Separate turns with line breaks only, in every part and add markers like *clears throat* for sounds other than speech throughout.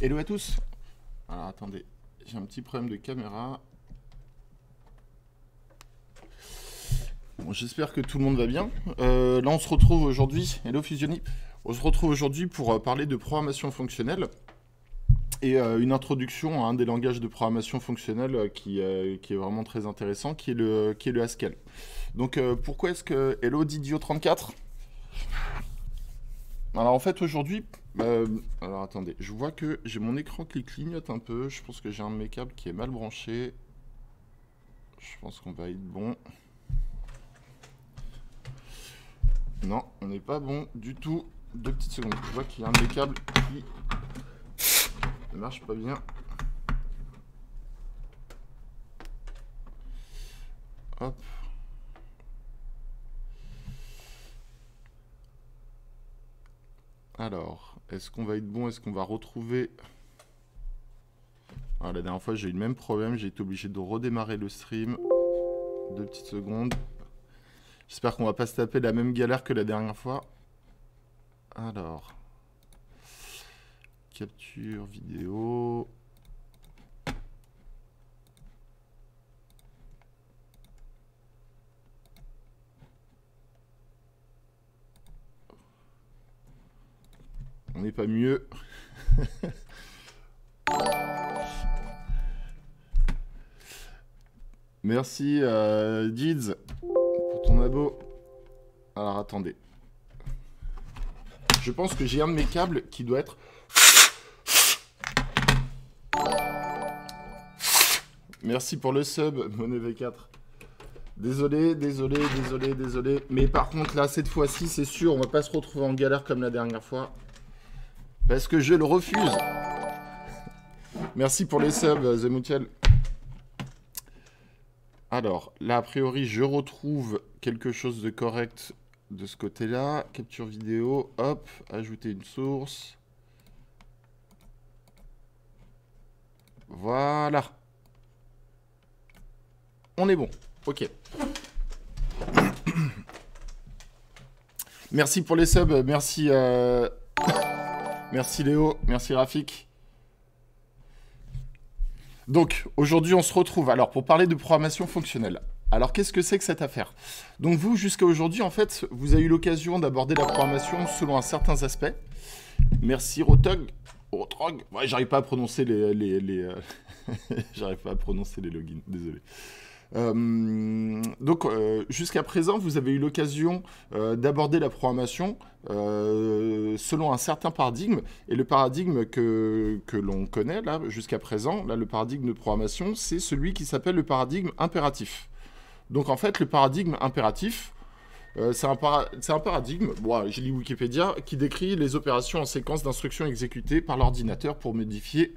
Hello à tous. Alors attendez, j'ai un petit problème de caméra. Bon, j'espère que tout le monde va bien. Euh, là, on se retrouve aujourd'hui. Hello Fusioni. On se retrouve aujourd'hui pour euh, parler de programmation fonctionnelle et euh, une introduction à un des langages de programmation fonctionnelle qui, qui est vraiment très intéressant, qui est le, qui est le Haskell. Donc, pourquoi est-ce que Hello Didio34 alors en fait aujourd'hui, euh, alors attendez, je vois que j'ai mon écran qui clignote un peu. Je pense que j'ai un de mes câbles qui est mal branché. Je pense qu'on va être bon. Non, on n'est pas bon du tout. Deux petites secondes. Je vois qu'il y a un de mes câbles qui ne marche pas bien. Hop. Alors, est-ce qu'on va être bon Est-ce qu'on va retrouver... Ah, la dernière fois, j'ai eu le même problème. J'ai été obligé de redémarrer le stream. Deux petites secondes. J'espère qu'on va pas se taper la même galère que la dernière fois. Alors. Capture vidéo. On n'est pas mieux. Merci euh, Dids pour ton abo. Alors attendez. Je pense que j'ai un de mes câbles qui doit être... Merci pour le sub, Monet v 4 Désolé, désolé, désolé, désolé. Mais par contre, là, cette fois-ci, c'est sûr, on va pas se retrouver en galère comme la dernière fois. Parce que je le refuse. Merci pour les subs, euh, The Alors, là, a priori, je retrouve quelque chose de correct de ce côté-là. Capture vidéo, hop, ajouter une source. Voilà. On est bon. Ok. *coughs* merci pour les subs. Merci. Euh, Merci Léo, merci Rafik. Donc aujourd'hui on se retrouve alors pour parler de programmation fonctionnelle. Alors qu'est-ce que c'est que cette affaire Donc vous jusqu'à aujourd'hui en fait vous avez eu l'occasion d'aborder la programmation selon un certain aspect. Merci Rotog. Rotog. Ouais, j'arrive pas à prononcer les, les, les euh, *laughs* j'arrive pas à prononcer les logins, désolé. Euh, donc, euh, jusqu'à présent, vous avez eu l'occasion euh, d'aborder la programmation selon un certain paradigme. Et le paradigme que, que l'on connaît, là, jusqu'à présent, là, le paradigme de programmation, c'est celui qui s'appelle le paradigme impératif. Donc, en fait, le paradigme impératif, c'est un, paradigme, moi j'ai lu Wikipédia, qui décrit les opérations en séquence d'instructions exécutées par l'ordinateur pour modifier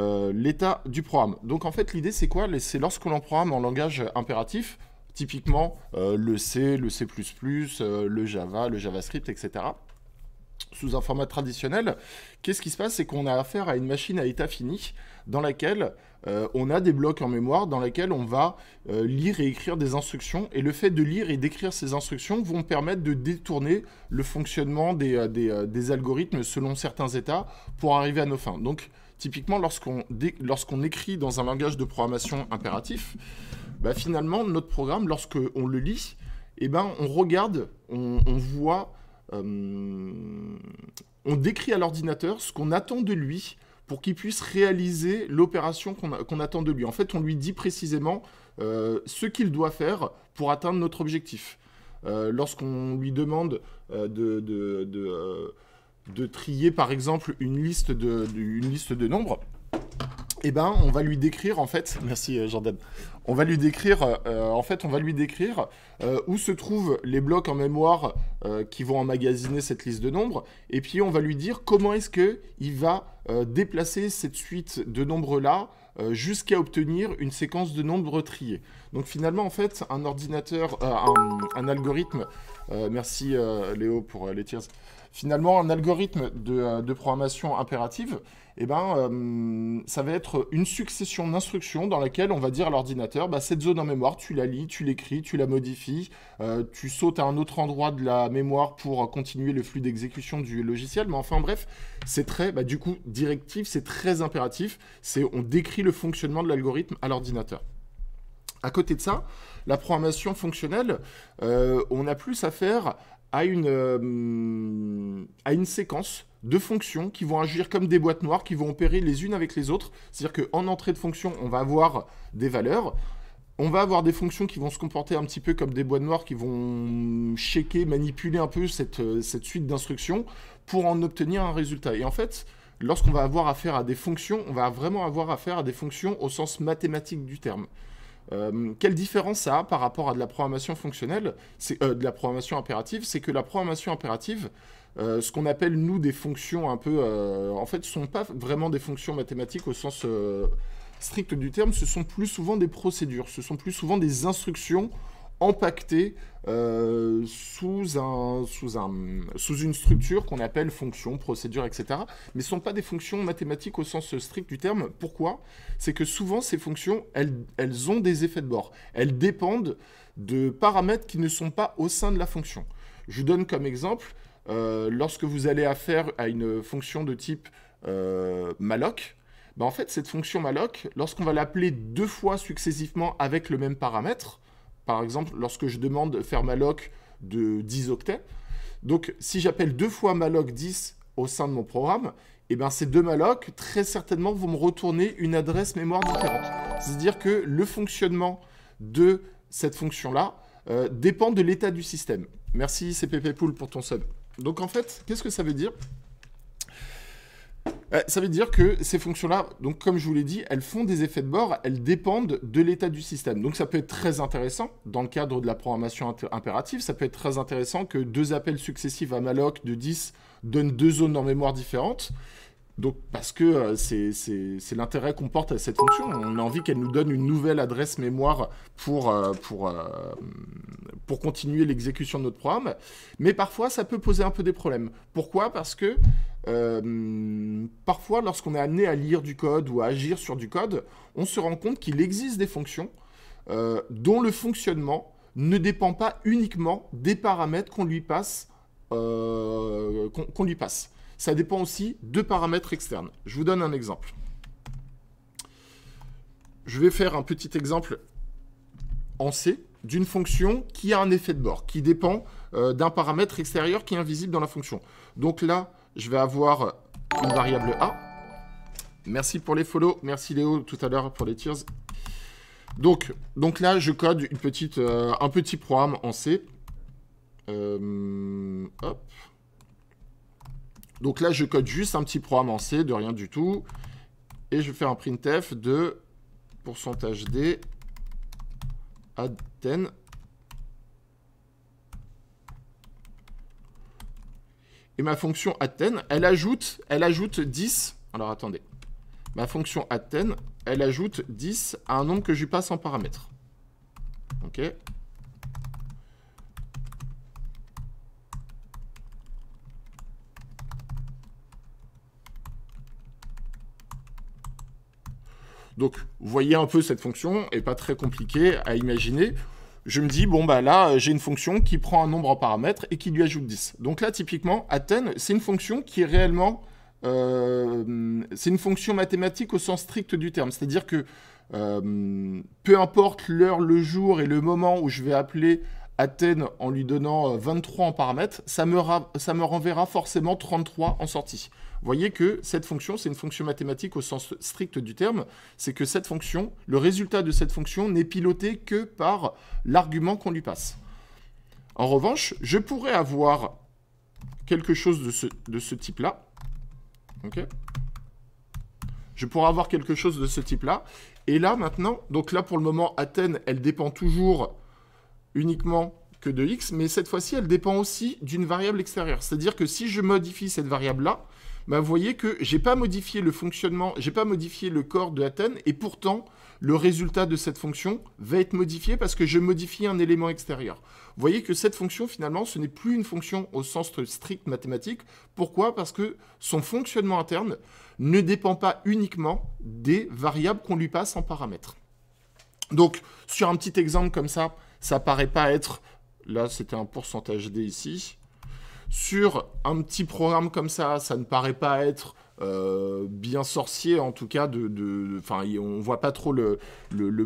euh, l'état du programme. Donc en fait, l'idée, c'est quoi C'est lorsque l'on programme en langage impératif, typiquement euh, le C, le C++, euh, le Java, le JavaScript, etc. Sous un format traditionnel, qu'est-ce qui se passe C'est qu'on a affaire à une machine à état fini dans laquelle on a des blocs en mémoire dans laquelle on va lire et écrire des instructions. Et le fait de lire et d'écrire ces instructions vont permettre de détourner le fonctionnement des, des, algorithmes selon certains états pour arriver à nos fins. Donc Typiquement, lorsqu'on lorsqu'on écrit dans un langage de programmation impératif, bah, finalement, notre programme, lorsqu'on le lit, eh ben, on regarde, on, voit, euh, on décrit à l'ordinateur ce qu'on attend de lui pour qu'il puisse réaliser l'opération qu'on attend de lui. En fait, on lui dit précisément euh, ce qu'il doit faire pour atteindre notre objectif. Euh, lorsqu'on lui demande de de trier par exemple une liste de, liste de nombres, eh ben, on va lui décrire en fait. *laughs* Merci euh, Jordan. On va lui décrire, euh, en fait, on va lui décrire euh, où se trouvent les blocs en mémoire qui vont emmagasiner cette liste de nombres, et puis on va lui dire comment est-ce que il va déplacer cette suite de nombres là jusqu'à obtenir une séquence de nombres triés. Donc finalement, en fait, un ordinateur, un, un, algorithme. merci Léo pour les tiers finalement, un algorithme de, euh, programmation impérative, eh ben, euh, ça va être une succession d'instructions dans laquelle on va dire à l'ordinateur, bah, cette zone en mémoire, tu la lis, tu l'écris, tu la modifies, euh, tu sautes à un autre endroit de la mémoire pour continuer le flux d'exécution du logiciel. Mais enfin bref, c'est très, bah, du coup, directif, c'est très impératif, c'est on décrit le fonctionnement de l'algorithme à l'ordinateur. À côté de ça, la programmation fonctionnelle, on a plus à faire à euh, une, séquence de fonctions qui vont agir comme des boîtes noires, qui vont opérer les unes avec les autres. C'est-à-dire qu'en entrée de fonction, on va avoir des valeurs. On va avoir des fonctions qui vont se comporter un petit peu comme des boîtes noires, qui vont checker, manipuler un peu euh, cette suite d'instructions pour en obtenir un résultat. Et en fait, lorsqu'on va avoir affaire à des fonctions, on va vraiment avoir affaire à des fonctions au sens mathématique du terme. Euh, quelle différence ça a par rapport à de la programmation fonctionnelle, c'est euh, de la programmation impérative, c'est que la programmation impérative, euh, ce qu'on appelle nous des fonctions un peu, en fait, ce sont pas vraiment des fonctions mathématiques au sens strict du terme, ce sont plus souvent des procédures, ce sont plus souvent des instructions empaqueté euh, sous, un, sous, un, sous une structure qu'on appelle fonction, procédure, etc. Mais ce ne sont pas des fonctions mathématiques au sens strict du terme. Pourquoi C'est que souvent, ces fonctions, elles, elles ont des effets de bord. Elles dépendent de paramètres qui ne sont pas au sein de la fonction. Je donne comme exemple, euh, lorsque vous allez affaire à une fonction de type euh, malloc, ben, en fait, cette fonction malloc, lorsqu'on va l'appeler deux fois successivement avec le même paramètre, par exemple, lorsque je demande de faire ma de 10 octets, donc si j'appelle deux fois ma 10 au sein de mon programme, eh ben, ces deux mallocs, très certainement, vont me retourner une adresse mémoire différente. C'est-à-dire que le fonctionnement de cette fonction-là euh, dépend de l'état du système. Merci CPP pour ton sub. Donc en fait, qu'est-ce que ça veut dire euh, ça veut dire que ces fonctions-là, donc comme je vous l'ai dit, elles font des effets de bord, elles dépendent de l'état du système. Donc ça peut être très intéressant dans le cadre de la programmation impérative, ça peut être très intéressant que deux appels successifs à malloc de 10 donnent deux zones en mémoire différentes. Donc, parce que euh, c'est l'intérêt qu'on porte à cette fonction. On a envie qu'elle nous donne une nouvelle adresse mémoire pour, euh, euh, continuer l'exécution de notre programme. Mais parfois, ça peut poser un peu des problèmes. Pourquoi Parce que parfois, lorsqu'on est amené à lire du code ou à agir sur du code, on se rend compte qu'il existe des fonctions dont le fonctionnement ne dépend pas uniquement des paramètres qu'on lui passe. qu'on lui passe ça dépend aussi de paramètres externes. Je vous donne un exemple. Je vais faire un petit exemple en C d'une fonction qui a un effet de bord, qui dépend euh, d'un paramètre extérieur qui est invisible dans la fonction. Donc là, je vais avoir une variable A. Merci pour les follow, merci Léo tout à l'heure pour les tears. Donc, donc là, je code une petite, euh, un petit programme en C. Euh, hop. Donc là, je code juste un petit programme en C, de rien du tout. Et je fais un printf de pourcentage %d add 10. Et ma fonction add elle ajoute, elle ajoute 10. Alors attendez. Ma fonction add elle ajoute 10 à un nombre que je lui passe en paramètre. OK Donc, vous voyez un peu cette fonction, et pas très compliquée à imaginer. Je me dis, bon, bah là, euh, j'ai une fonction qui prend un nombre en paramètres et qui lui ajoute 10. Donc là, typiquement, Athènes, c'est une fonction qui est réellement... Euh, c'est une fonction mathématique au sens strict du terme. C'est-à-dire que euh, peu importe l'heure, le jour et le moment où je vais appeler Athènes en lui donnant 23 en paramètres, ça me, ça me renverra forcément 33 en sortie. Vous voyez que cette fonction, c'est une fonction mathématique au sens strict du terme. C'est que cette fonction, le résultat de cette fonction n'est piloté que par l'argument qu'on lui passe. En revanche, je pourrais avoir quelque chose de ce, de ce type-là. Je pourrais avoir quelque chose de ce type-là. Et là, maintenant, donc là, pour le moment, Athènes, elle dépend toujours uniquement que de x, mais cette fois-ci, elle dépend aussi d'une variable extérieure. C'est-à-dire que si je modifie cette variable-là, bah, vous voyez que j'ai pas modifié le fonctionnement, j'ai pas modifié le corps de Athènes, et pourtant, le résultat de cette fonction va être modifié parce que je modifie un élément extérieur. Vous voyez que cette fonction, finalement, ce n'est plus une fonction au sens strict mathématique. Pourquoi Parce que son fonctionnement interne ne dépend pas uniquement des variables qu'on lui passe en paramètres. Donc, sur un petit exemple comme ça, ça paraît pas être... Là, c'était un pourcentage D ici sur un petit programme comme ça, ça ne paraît pas être euh, bien sorcier en tout cas de ne on voit pas trop le,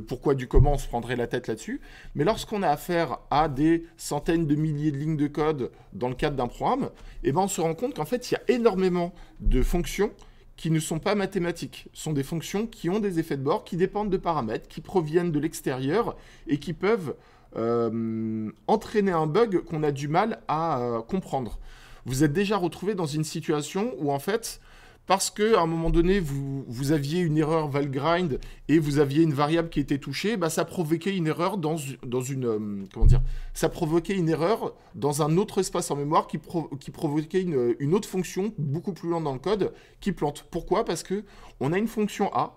pourquoi du comment on se prendrait la tête là-dessus mais lorsqu'on a affaire à des centaines de milliers de lignes de code dans le cadre d'un programme eh ben on se rend compte qu'en fait il y a énormément de fonctions qui ne sont pas mathématiques Ce sont des fonctions qui ont des effets de bord qui dépendent de paramètres qui proviennent de l'extérieur et qui peuvent euh, entraîner un bug qu'on a du mal à euh, comprendre. Vous êtes déjà retrouvé dans une situation où en fait, parce que un moment donné, vous, vous aviez une erreur valgrind et vous aviez une variable qui était touchée, bah, ça provoquait une erreur dans, dans une euh, comment dire, ça provoquait une erreur dans un autre espace en mémoire qui, provoquait une, autre fonction beaucoup plus loin dans le code qui plante. Pourquoi Parce que on a une fonction A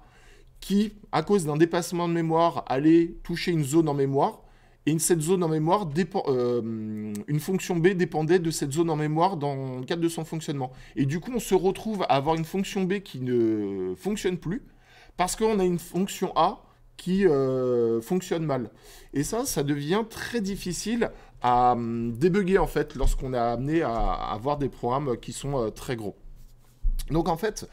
qui, à cause d'un dépassement de mémoire, allait toucher une zone en mémoire et cette zone en mémoire, dépend, euh, une fonction B dépendait de cette zone en mémoire dans le cadre de son fonctionnement. Et du coup, on se retrouve à avoir une fonction B qui ne fonctionne plus parce qu'on a une fonction A qui euh, fonctionne mal. Et ça, ça devient très difficile à euh, débugger en fait lorsqu'on est amené à avoir des programmes qui sont très gros. Donc en fait,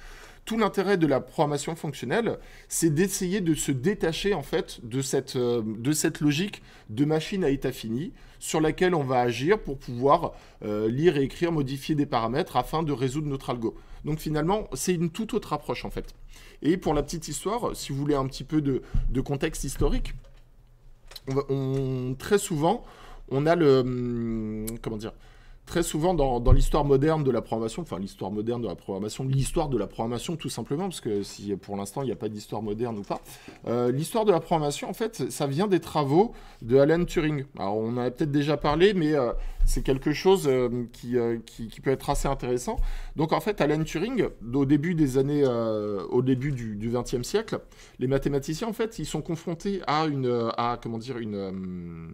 tout l'intérêt de la programmation fonctionnelle, c'est d'essayer de se détacher en fait de cette, euh, de cette logique de machine à état fini sur laquelle on va agir pour pouvoir euh, lire et écrire, modifier des paramètres afin de résoudre notre algo. Donc finalement, c'est une toute autre approche en fait. Et pour la petite histoire, si vous voulez un petit peu de, contexte historique, très souvent, on a le hum, comment dire très souvent dans, l'histoire moderne de la programmation, enfin l'histoire moderne de la programmation, l'histoire de la programmation tout simplement, parce que si pour l'instant il n'y a pas d'histoire moderne ou pas, euh, l'histoire de la programmation en fait ça vient des travaux de Alan Turing. Alors on en a peut-être déjà parlé, mais euh, c'est quelque chose euh, qui, peut être assez intéressant. Donc en fait Alan Turing, au début des années, au début du XXe siècle, les mathématiciens en fait ils sont confrontés à une, à comment dire une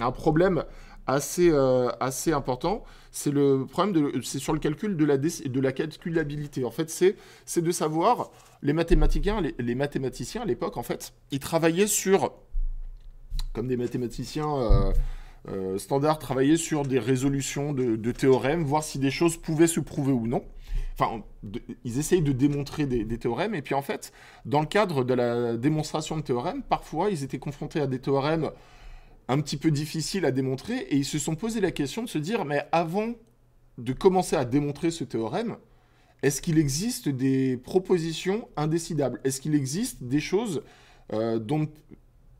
un problème assez, euh, assez important. C'est le problème de, c'est sur le calcul de la, de la calculabilité. En fait, c'est, c'est de savoir, les mathématiciens, les, mathématiciens à l'époque, en fait, ils travaillaient sur, comme des mathématiciens euh, euh, standards, travaillaient sur des résolutions de, théorèmes, voir si des choses pouvaient se prouver ou non. Enfin, ils essayent de démontrer des, des, théorèmes, et puis en fait, dans le cadre de la démonstration de théorèmes, parfois ils étaient confrontés à des théorèmes un petit peu difficile à démontrer, et ils se sont posé la question de se dire, mais avant de commencer à démontrer ce théorème, est-ce qu'il existe des propositions indécidables Est-ce qu'il existe des choses euh, dont,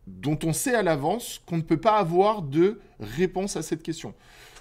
dont on sait à l'avance qu'on ne peut pas avoir de réponse à cette question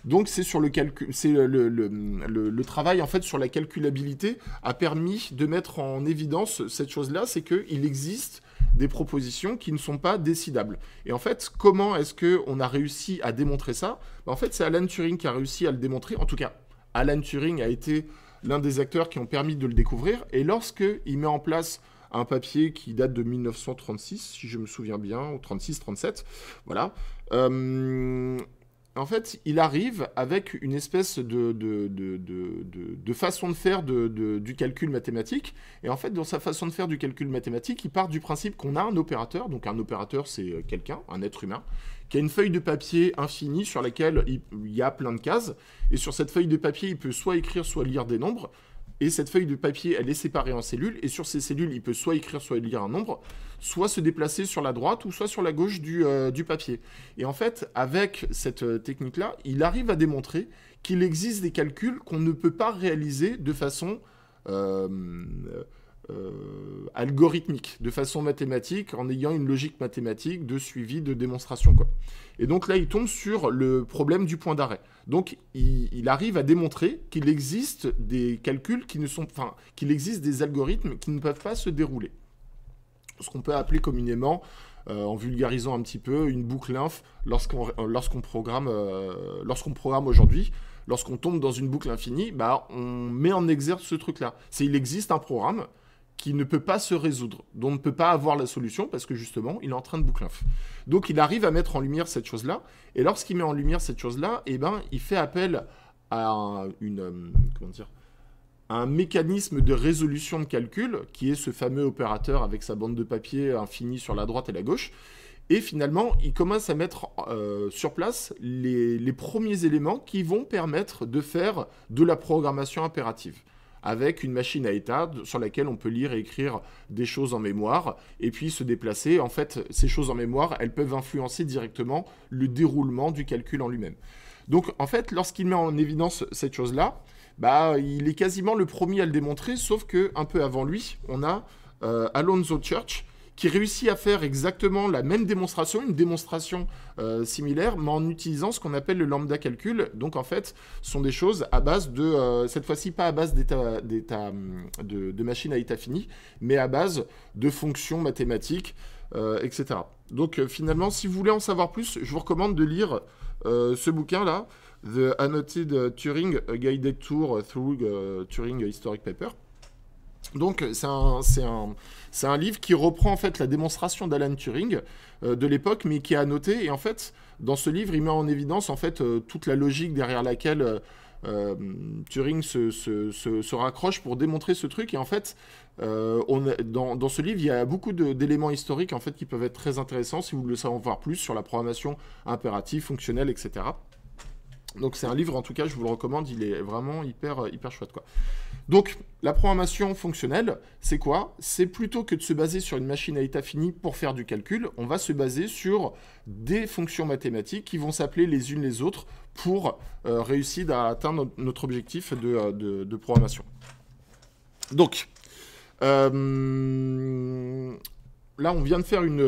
donc c'est sur le calcul, c'est le, travail en fait sur la calculabilité a permis de mettre en évidence cette chose-là, c'est qu'il existe des propositions qui ne sont pas décidables. Et en fait, comment est-ce qu'on a réussi à démontrer ça bah, En fait, c'est Alan Turing qui a réussi à le démontrer. En tout cas, Alan Turing a été l'un des acteurs qui ont permis de le découvrir. Et lorsqu'il met en place un papier qui date de 1936, si je me souviens bien, ou 36-37, voilà, euh, en fait, il arrive avec une espèce de, façon de faire du calcul mathématique. Et en fait, dans sa façon de faire du calcul mathématique, il part du principe qu'on a un opérateur. Donc un opérateur, c'est euh, quelqu'un, un être humain, qui a une feuille de papier infinie sur laquelle il y a plein de cases. Et sur cette feuille de papier, il peut soit écrire, soit lire des nombres. Et cette feuille de papier, elle est séparée en cellules. Et sur ces cellules, il peut soit écrire, soit lire un nombre, soit se déplacer sur la droite ou soit sur la gauche du, euh, papier. Et en fait, avec cette euh, technique-là, il arrive à démontrer qu'il existe des calculs qu'on ne peut pas réaliser de façon euh, euh, algorithmique, de façon mathématique, en ayant une logique mathématique de suivi, de démonstration. Quoi. Et donc là, il tombe sur le problème du point d'arrêt. Donc il, arrive à démontrer qu'il existe des calculs qui ne sont, pas... qu'il existe des algorithmes qui ne peuvent pas se dérouler. Ce qu'on peut appeler communément, euh, en vulgarisant un petit peu, une boucle inf lorsqu'on programme, euh, lorsqu'on programme aujourd'hui lorsqu'on tombe dans une boucle infinie, bah, on met en exergue ce truc-là. C'est il existe un programme qui ne peut pas se résoudre, dont on ne peut pas avoir la solution parce que justement, il est en train de boucler. Donc il arrive à mettre en lumière cette chose-là, et lorsqu'il met en lumière cette chose-là, eh ben, il fait appel à un, euh, dire, un mécanisme de résolution de calcul, qui est ce fameux opérateur avec sa bande de papier infinie sur la droite et la gauche, et finalement, il commence à mettre euh, sur place les premiers éléments qui vont permettre de faire de la programmation impérative avec une machine à état sur laquelle on peut lire et écrire des choses en mémoire et puis se déplacer. En fait, ces choses en mémoire, elles peuvent influencer directement le déroulement du calcul en lui-même. Donc, en fait, lorsqu'il met en évidence cette chose-là, bah, il est quasiment le premier à le démontrer, sauf que un peu avant lui, on a euh, Alonzo Church qui réussit à faire exactement la même démonstration, une démonstration euh, similaire, mais en utilisant ce qu'on appelle le lambda calcul. Donc en fait, ce sont des choses à base de, euh, cette fois-ci pas à base d'état, hum, de, de machines à état fini, mais à base de fonctions mathématiques, euh, etc. Donc finalement, si vous voulez en savoir plus, je vous recommande de lire ce bouquin-là, The Annotated Turing, A Guided Tour Through Turing Historic Paper. Donc c'est un, livre qui reprend en fait la démonstration d'Alan Turing euh, de l'époque, mais qui est noté Et en fait, dans ce livre, il met en évidence en fait euh, toute la logique derrière laquelle euh, Turing se, raccroche pour démontrer ce truc. Et en fait, dans, ce livre, il y a beaucoup d'éléments historiques en fait qui peuvent être très intéressants si vous voulez savoir voir plus sur la programmation impérative, fonctionnelle, etc. Donc c'est un livre, en tout cas, je vous le recommande. Il est vraiment hyper, hyper chouette quoi. Donc, la programmation fonctionnelle, c'est quoi C'est plutôt que de se baser sur une machine à état fini pour faire du calcul, on va se baser sur des fonctions mathématiques qui vont s'appeler les unes les autres pour euh, réussir à atteindre notre objectif de, euh, programmation. Donc, euh, là, on vient de faire une,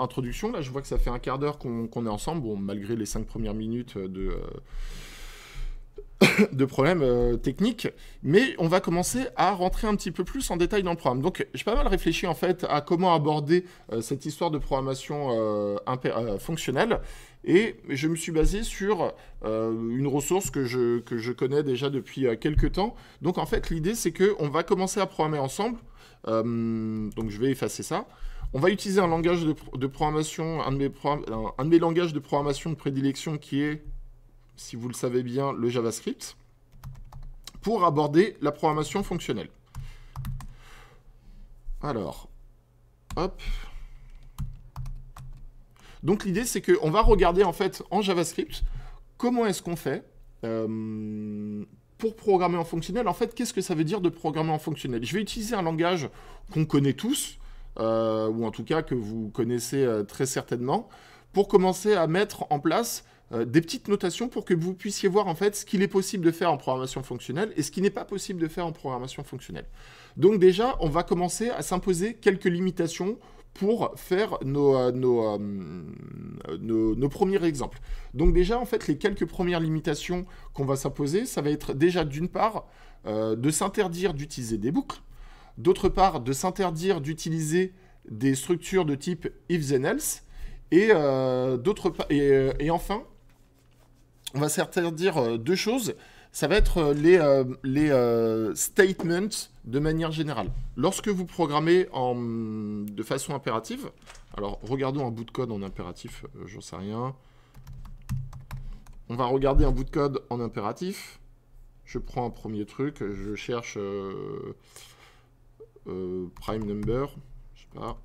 introduction. Là, je vois que ça fait un quart d'heure qu'on est ensemble, bon, malgré les cinq premières minutes de... *coughs* de problèmes euh, techniques, mais on va commencer à rentrer un petit peu plus en détail dans le programme. Donc j'ai pas mal réfléchi en fait à comment aborder euh, cette histoire de programmation euh, fonctionnelle, et je me suis basé sur une ressource que je, que je connais déjà depuis quelques temps. Donc en fait l'idée c'est que on va commencer à programmer ensemble, donc je vais effacer ça. On va utiliser un langage de, programmation, un de, mes un de mes langages de programmation de prédilection qui est si vous le savez bien, le JavaScript, pour aborder la programmation fonctionnelle. Alors, hop. Donc l'idée, c'est qu'on va regarder en fait en JavaScript comment est-ce qu'on fait euh, pour programmer en fonctionnel. En fait, qu'est-ce que ça veut dire de programmer en fonctionnel Je vais utiliser un langage qu'on connaît tous, euh, ou en tout cas que vous connaissez euh, très certainement, pour commencer à mettre en place euh, des petites notations pour que vous puissiez voir en fait ce qu'il est possible de faire en programmation fonctionnelle et ce qui n'est pas possible de faire en programmation fonctionnelle. Donc déjà, on va commencer à s'imposer quelques limitations pour faire nos, euh, euh, nos, premiers exemples. Donc déjà, en fait, les quelques premières limitations qu'on va s'imposer, ça va être déjà d'une part de s'interdire d'utiliser des boucles, d'autre part de s'interdire d'utiliser des structures de type if then else, et, euh, et, et, enfin, on va dire euh, deux choses. Ça va être euh, les, euh, les statements de manière générale. Lorsque vous programmez en, de façon impérative, alors regardons un bout de code en impératif, j'en sais rien. On va regarder un bout de code en impératif. Je prends un premier truc, je cherche prime number, je sais pas.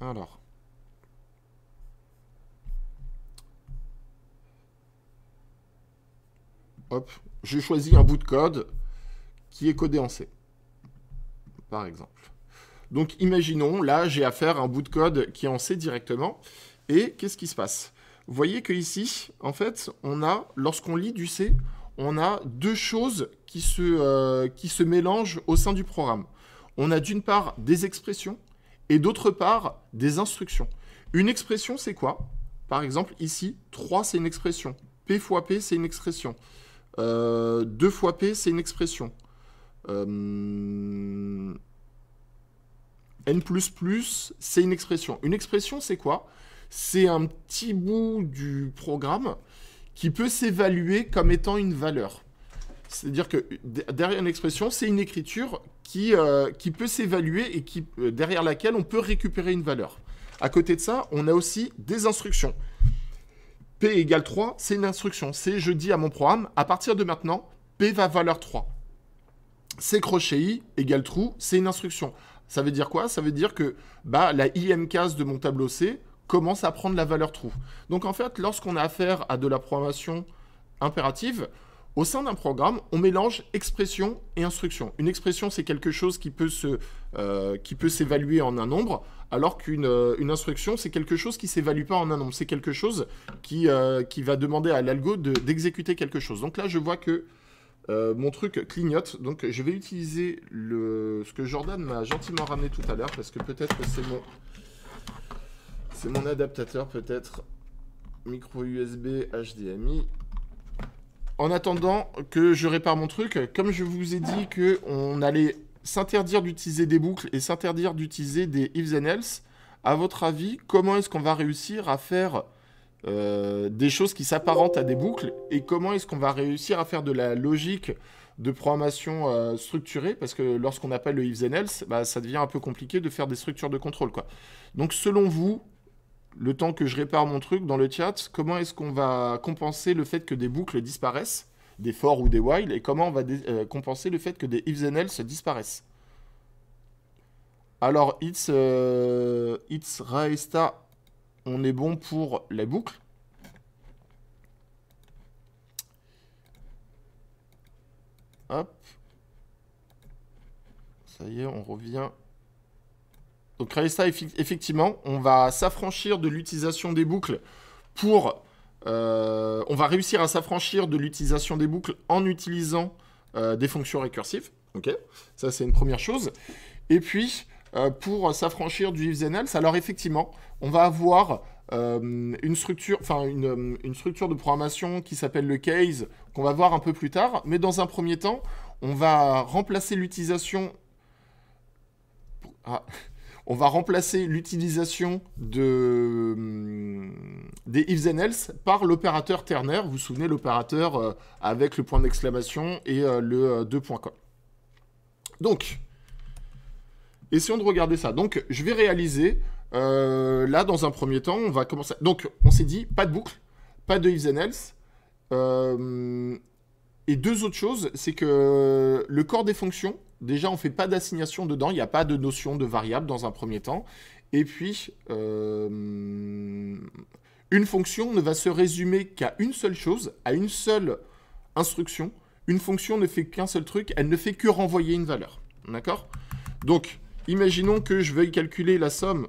Alors, Hop, j'ai choisi un bout de code qui est codé en C, par exemple. Donc imaginons, là, j'ai affaire à un bout de code qui est en C directement. Et qu'est-ce qui se passe Vous voyez que en fait, on a, lorsqu'on lit du C, on a deux choses qui se, euh, qui se mélangent au sein du programme. On a d'une part des expressions et d'autre part des instructions. Une expression, c'est quoi Par exemple, ici, 3, c'est une expression. P fois P, c'est une expression. 2 euh, deux fois P, c'est une expression. Euh... N++, c'est une expression. Une expression, c'est quoi C'est un petit bout du programme qui peut s'évaluer comme étant une valeur. C'est-à-dire que derrière une expression, c'est une écriture qui, euh, peut s'évaluer et euh, derrière laquelle on peut récupérer une valeur. À côté de ça, on a aussi des instructions. P égale 3, c'est une instruction. C'est je dis à mon programme, à partir de maintenant, P va valeur 3. C'est crochet I égale trou, c'est une instruction. Ça veut dire quoi Ça veut dire que bah, la IM case de mon tableau C commence à prendre la valeur trou. Donc en fait, lorsqu'on a affaire à de la programmation impérative, au sein d'un programme, on mélange expression et instruction. Une expression, c'est quelque chose qui peut se, euh, qui peut s'évaluer en un nombre, alors qu'une euh, instruction, c'est quelque chose qui s'évalue pas en un nombre. C'est quelque chose qui, euh, qui va demander à l'algo d'exécuter quelque chose. Donc là, je vois que mon truc clignote. Donc je vais utiliser le, ce que Jordan m'a gentiment ramené tout à l'heure, parce que peut-être c'est mon, c'est mon adaptateur, peut-être micro USB HDMI. En attendant que je répare mon truc, comme je vous ai dit que on allait s'interdire d'utiliser des boucles et s'interdire d'utiliser des ifs and else, à votre avis, comment est-ce qu'on va réussir à faire euh, des choses qui s'apparentent à des boucles et comment est-ce qu'on va réussir à faire de la logique de programmation euh, structurée parce que lorsqu'on appelle le ifs and else, bah, ça devient un peu compliqué de faire des structures de contrôle quoi. Donc selon vous, le temps que je répare mon truc dans le chat, comment est-ce qu'on va compenser le fait que des boucles disparaissent, des for ou des while, et comment on va euh, compenser le fait que des ifs and else disparaissent Alors, it's, euh, it's raesta, on est bon pour les boucles. Hop. Ça y est, on revient donc créer effectivement, on va s'affranchir de l'utilisation des boucles pour... Euh, on va réussir à s'affranchir de l'utilisation des boucles en utilisant euh, des fonctions récursives. Ok, ça c'est une première chose. Et puis, euh, pour s'affranchir du if alors effectivement, on va avoir une structure, une, une, structure de programmation qui s'appelle le case, qu'on va voir un peu plus tard. Mais dans un premier temps, on va remplacer l'utilisation. Ah on va remplacer l'utilisation de, hum, des ifs and else par l'opérateur ternaire. Vous vous souvenez, l'opérateur euh, avec le point d'exclamation et euh, le euh, deux points Donc, essayons de regarder ça. Donc, je vais réaliser, là, dans un premier temps, on va commencer. Donc, on s'est dit, pas de boucle, pas de ifs and else. et deux autres choses, c'est que le corps des fonctions, déjà, on ne fait pas d'assignation dedans, il n'y a pas de notion de variable dans un premier temps. Et puis, euh, une fonction ne va se résumer qu'à une seule chose, à une seule instruction. Une fonction ne fait qu'un seul truc, elle ne fait que renvoyer une valeur. D'accord Donc, imaginons que je veuille calculer la somme,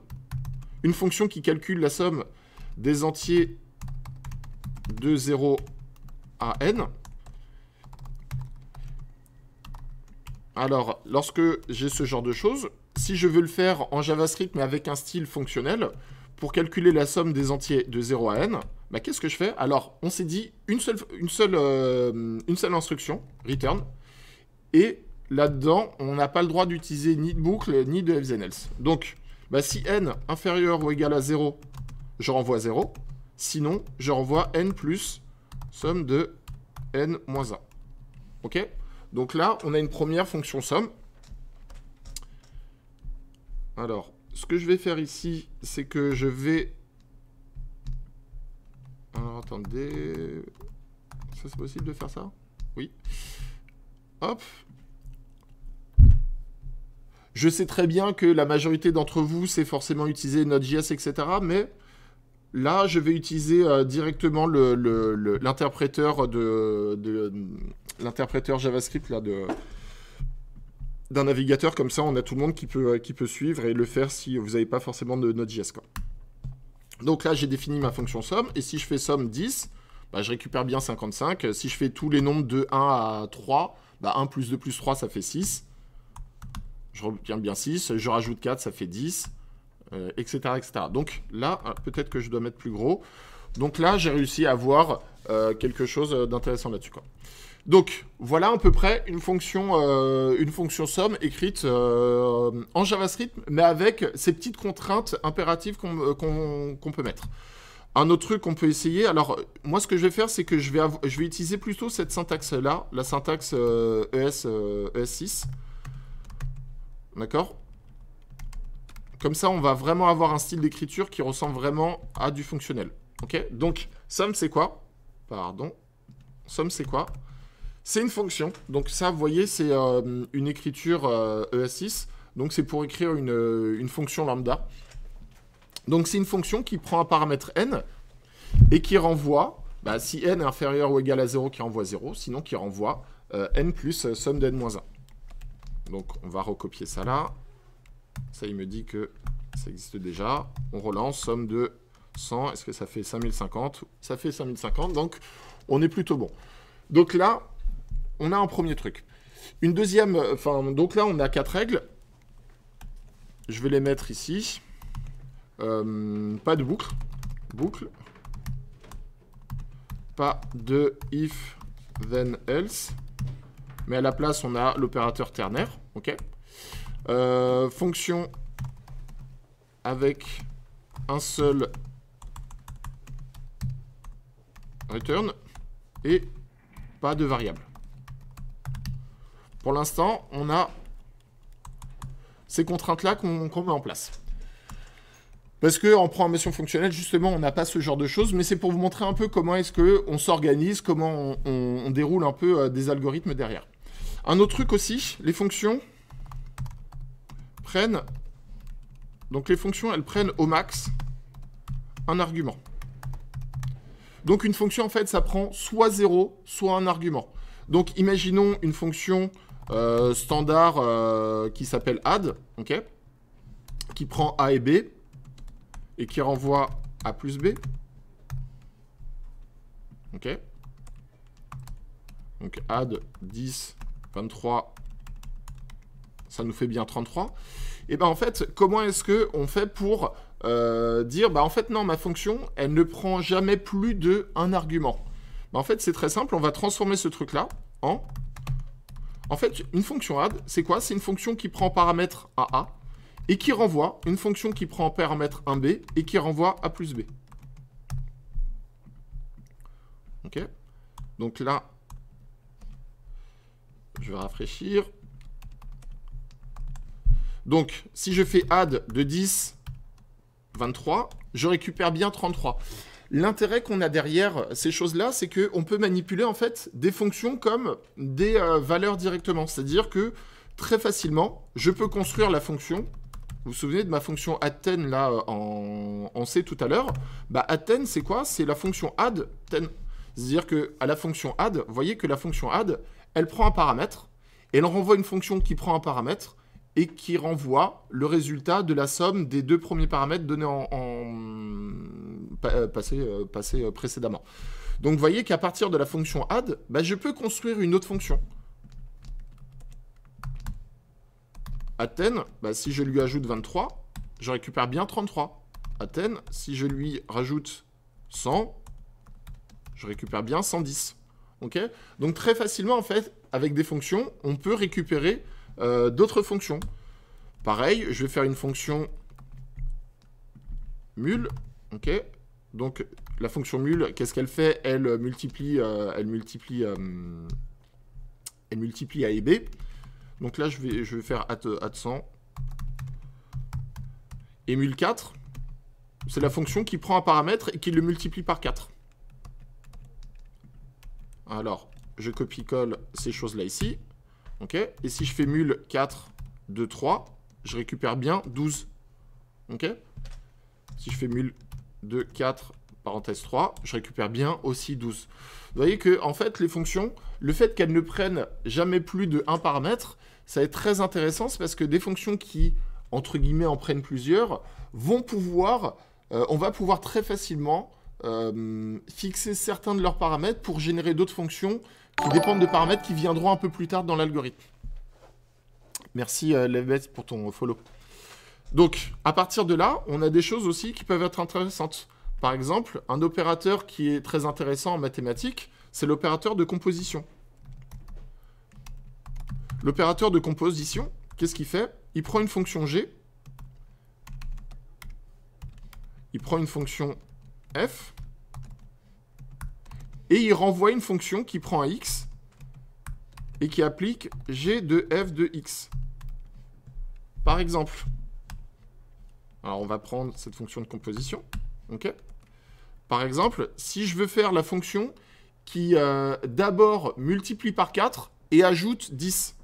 une fonction qui calcule la somme des entiers de 0 à n. Alors, lorsque j'ai ce genre de choses, si je veux le faire en JavaScript mais avec un style fonctionnel, pour calculer la somme des entiers de 0 à n, bah, qu'est-ce que je fais Alors, on s'est dit euh, une seule, instruction, return, et là-dedans, on n'a pas le droit d'utiliser ni de boucle, ni de and Donc, bah, si n inférieur ou égal à 0, je renvoie 0. Sinon, je renvoie n plus somme de n moins 1. OK donc là, on a une première fonction somme. Alors, ce que je vais faire ici, c'est que je vais... Alors, attendez... Ça, c'est possible de faire ça Oui. Hop. Je sais très bien que la majorité d'entre vous sait forcément utiliser Node.js, etc. Mais Là, je vais utiliser euh, directement l'interpréteur JavaScript d'un navigateur comme ça, on a tout le monde euh, qui peut suivre et le faire si vous n'avez pas forcément de Node.js Donc là, j'ai défini ma fonction somme et si je fais somme 10, bah, je récupère bien 55. Si je fais tous les nombres de 1 à 3, 1 bah, plus 2 plus 3, ça fait 6. Je retiens bien 6. Je rajoute 4, ça fait 10 etc., euh, etc. Donc là, euh, peut-être que je dois mettre plus gros. Donc là, j'ai réussi à avoir euh, quelque chose d'intéressant là-dessus. Donc voilà à peu près une fonction, une fonction somme écrite en JavaScript, mais avec ces petites contraintes impératives qu'on peut mettre. Un autre truc qu'on peut essayer, alors moi ce que je vais faire, c'est que je vais, je vais utiliser plutôt cette syntaxe-là, la syntaxe ES6. E e D'accord comme ça, on va vraiment avoir un style d'écriture qui ressemble vraiment à du fonctionnel. Ok Donc, somme, c'est quoi Pardon. Somme, c'est quoi C'est une fonction. Donc ça, vous voyez, c'est euh, une écriture ES6. Euh, e Donc c'est pour écrire euh, une, fonction lambda. Donc c'est une fonction qui prend un paramètre n et qui renvoie, bah, si n est inférieur ou égal à 0, qui renvoie 0, sinon qui renvoie n plus somme de n-1. Donc on va recopier ça là. Ça, il me dit que ça existe déjà. On relance, somme de 100. Est-ce que ça fait 5050 Ça fait 5050, donc on est plutôt bon. Donc là, on a un premier truc. Une deuxième, euh, enfin, donc là, on a quatre règles. Je vais les mettre ici. Euh, pas de boucle. Boucle. Pas de if, then, else. Mais à la place, on a l'opérateur ternaire. OK euh, fonction avec un seul return et pas de variable. Pour l'instant, on a ces contraintes-là qu'on met en place. Parce qu'en programmation fonctionnelle, justement, on n'a pas ce genre de choses, mais c'est pour vous montrer un peu comment est-ce qu'on s'organise, comment on, déroule un peu euh, des algorithmes derrière. Un autre truc aussi, les fonctions, prennent... Donc les fonctions, elles prennent au max un argument. Donc une fonction, en fait, ça prend soit 0, soit un argument. Donc imaginons une fonction euh, standard euh, qui s'appelle add, ok qui prend A et B, et qui renvoie A plus B. Ok Donc add 10, 23, ça nous fait bien 33. Et bien, en fait, comment est-ce que on fait pour euh, dire bah en fait non, ma fonction, elle ne prend jamais plus de un argument. Bah, en fait, c'est très simple, on va transformer ce truc là en en fait, une fonction add, c'est quoi C'est une fonction qui prend paramètre a et qui renvoie une fonction qui prend paramètre 1B et qui renvoie A plus B. Ok Donc là, je vais rafraîchir. Donc, si je fais add de 10, 23, je récupère bien 33. L'intérêt qu'on a derrière ces choses-là, c'est qu'on peut manipuler en fait des fonctions comme des euh, valeurs directement. C'est-à-dire que très facilement, je peux construire la fonction. Vous vous souvenez de ma fonction add là euh, en, C tout à l'heure Bah add c'est quoi C'est la fonction add cest C'est-à-dire que à la fonction add, vous voyez que la fonction add, elle prend un paramètre, et elle renvoie une fonction qui prend un paramètre, et qui renvoie le résultat de la somme des deux premiers paramètres donnés en, euh, passé, euh, euh, précédemment. Donc vous voyez qu'à partir de la fonction add, bah, je peux construire une autre fonction. Athènes, bah, si je lui ajoute 23, je récupère bien 33. Athènes, si je lui rajoute 100, je récupère bien 110. Donc très facilement, en fait, avec des fonctions, on peut récupérer euh, d'autres fonctions. Pareil, je vais faire une fonction mule. Ok. Donc la fonction mule, qu'est-ce qu'elle fait Elle multiplie, euh, elle multiplie, euh, elle multiplie a et b. Donc là, je vais, je vais faire at, at 100 et mule 4. C'est la fonction qui prend un paramètre et qui le multiplie par 4. Alors, je copie-colle ces choses-là ici. OK Et si je fais mule 4, 2, 3, je récupère bien 12. Si je fais mule 2, 4, parenthèse 3, je récupère bien aussi 12. Vous voyez que, en fait, les fonctions, le fait qu'elles ne prennent jamais plus de 1 paramètre, ça est très intéressant, c'est parce que des fonctions qui, entre guillemets, en prennent plusieurs, vont pouvoir, euh, on va pouvoir très facilement euh, fixer certains de leurs paramètres pour générer d'autres fonctions qui dépendent de paramètres qui viendront un peu plus tard dans l'algorithme. Merci euh, Levbet pour ton follow. Donc, à partir de là, on a des choses aussi qui peuvent être intéressantes. Par exemple, un opérateur qui est très intéressant en mathématiques, c'est l'opérateur de composition. L'opérateur de composition, qu'est-ce qu'il fait Il prend une fonction g, il prend une fonction f, et il renvoie une fonction qui prend un x et qui applique g de f de x. Par exemple, alors on va prendre cette fonction de composition, ok Par exemple, si je veux faire la fonction qui euh, d'abord multiplie par 4 et ajoute 10,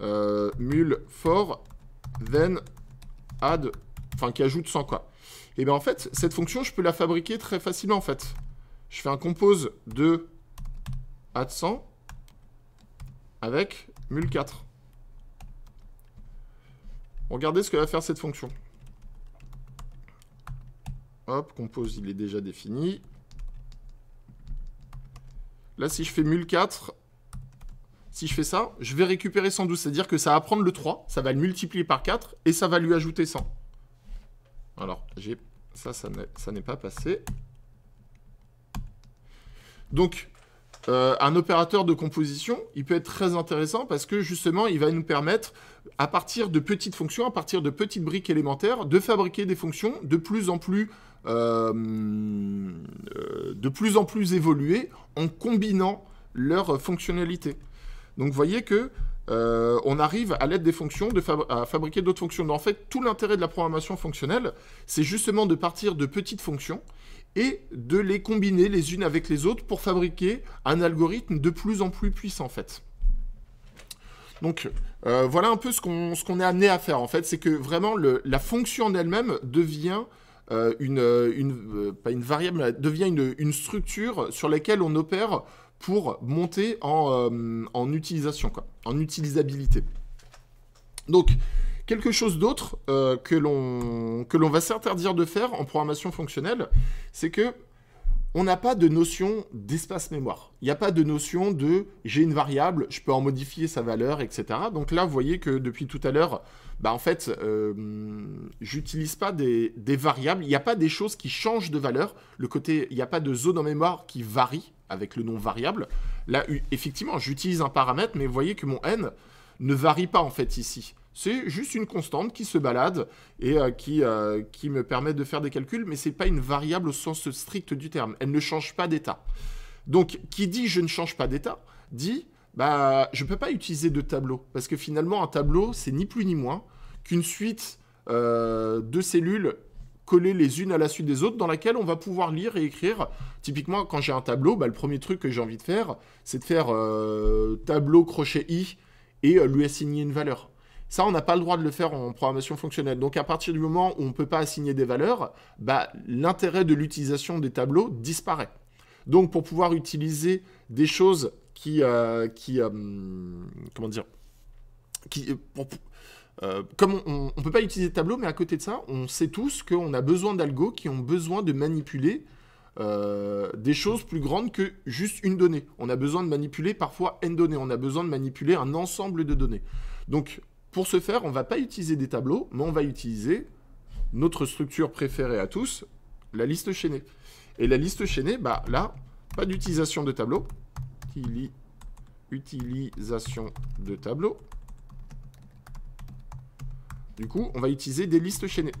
euh, mul for then add, enfin qui ajoute 100 quoi. Et eh bien en fait, cette fonction, je peux la fabriquer très facilement en fait je fais un compose de add 100 avec mul 4. Regardez ce que va faire cette fonction. Hop, compose, il est déjà défini. Là, si je fais mul 4, si je fais ça, je vais récupérer 112. C'est-à-dire que ça va prendre le 3, ça va le multiplier par 4, et ça va lui ajouter 100. Alors, j'ai, ça, ça n'est pas passé. Donc, euh, un opérateur de composition, il peut être très intéressant parce que justement, il va nous permettre, à partir de petites fonctions, à partir de petites briques élémentaires, de fabriquer des fonctions de plus en plus, euh, euh, de plus, en plus évoluées en combinant leurs fonctionnalités. Donc, vous voyez que on arrive à l'aide des fonctions de à fabriquer d'autres fonctions. Donc, en fait, tout l'intérêt de la programmation fonctionnelle, c'est justement de partir de petites fonctions et de les combiner les unes avec les autres pour fabriquer un algorithme de plus en plus puissant en fait. Donc euh, voilà un peu ce qu'on est amené à faire en fait, c'est que vraiment le, la fonction en elle-même devient euh, une, euh, une pas une variable, devient une, une, structure sur laquelle on opère pour monter en, en utilisation, quoi, en utilisabilité. Donc Quelque chose d'autre euh, que l'on va s'interdire de faire en programmation fonctionnelle, c'est que on n'a pas de notion d'espace mémoire. Il n'y a pas de notion de j'ai une variable, je peux en modifier sa valeur, etc. Donc là, vous voyez que depuis tout à l'heure, bah en fait, euh, j'utilise pas des, variables. Il n'y a pas des choses qui changent de valeur. Le côté, il n'y a pas de zone en mémoire qui varie avec le nom variable. Là, effectivement, j'utilise un paramètre, mais vous voyez que mon n ne varie pas en fait ici. C'est juste une constante qui se balade et euh, qui, euh, qui me permet de faire des calculs, mais ce n'est pas une variable au sens strict du terme. Elle ne change pas d'état. Donc, qui dit je ne change pas d'état, dit bah, je ne peux pas utiliser de tableau. Parce que finalement, un tableau, c'est ni plus ni moins qu'une suite euh, de cellules collées les unes à la suite des autres dans laquelle on va pouvoir lire et écrire. Typiquement, quand j'ai un tableau, bah, le premier truc que j'ai envie de faire, c'est de faire tableau crochet i et lui assigner une valeur. Ça, on n'a pas le droit de le faire en programmation fonctionnelle. Donc, à partir du moment où on ne peut pas assigner des valeurs, bah, l'intérêt de l'utilisation des tableaux disparaît. Donc, pour pouvoir utiliser des choses qui, euh, qui euh, comment dire, qui, euh, comme on ne peut pas utiliser de tableau, mais à côté de ça, on sait tous qu'on a besoin d'algo qui ont besoin de manipuler des choses plus grandes que juste une donnée. On a besoin de manipuler parfois n données, on a besoin de manipuler un ensemble de données. Donc pour ce faire, on ne va pas utiliser des tableaux, mais on va utiliser notre structure préférée à tous, la liste chaînée. Et la liste chaînée, bah là, pas d'utilisation de tableau. Utilisation de tableau. Du coup, on va utiliser des listes chaînées.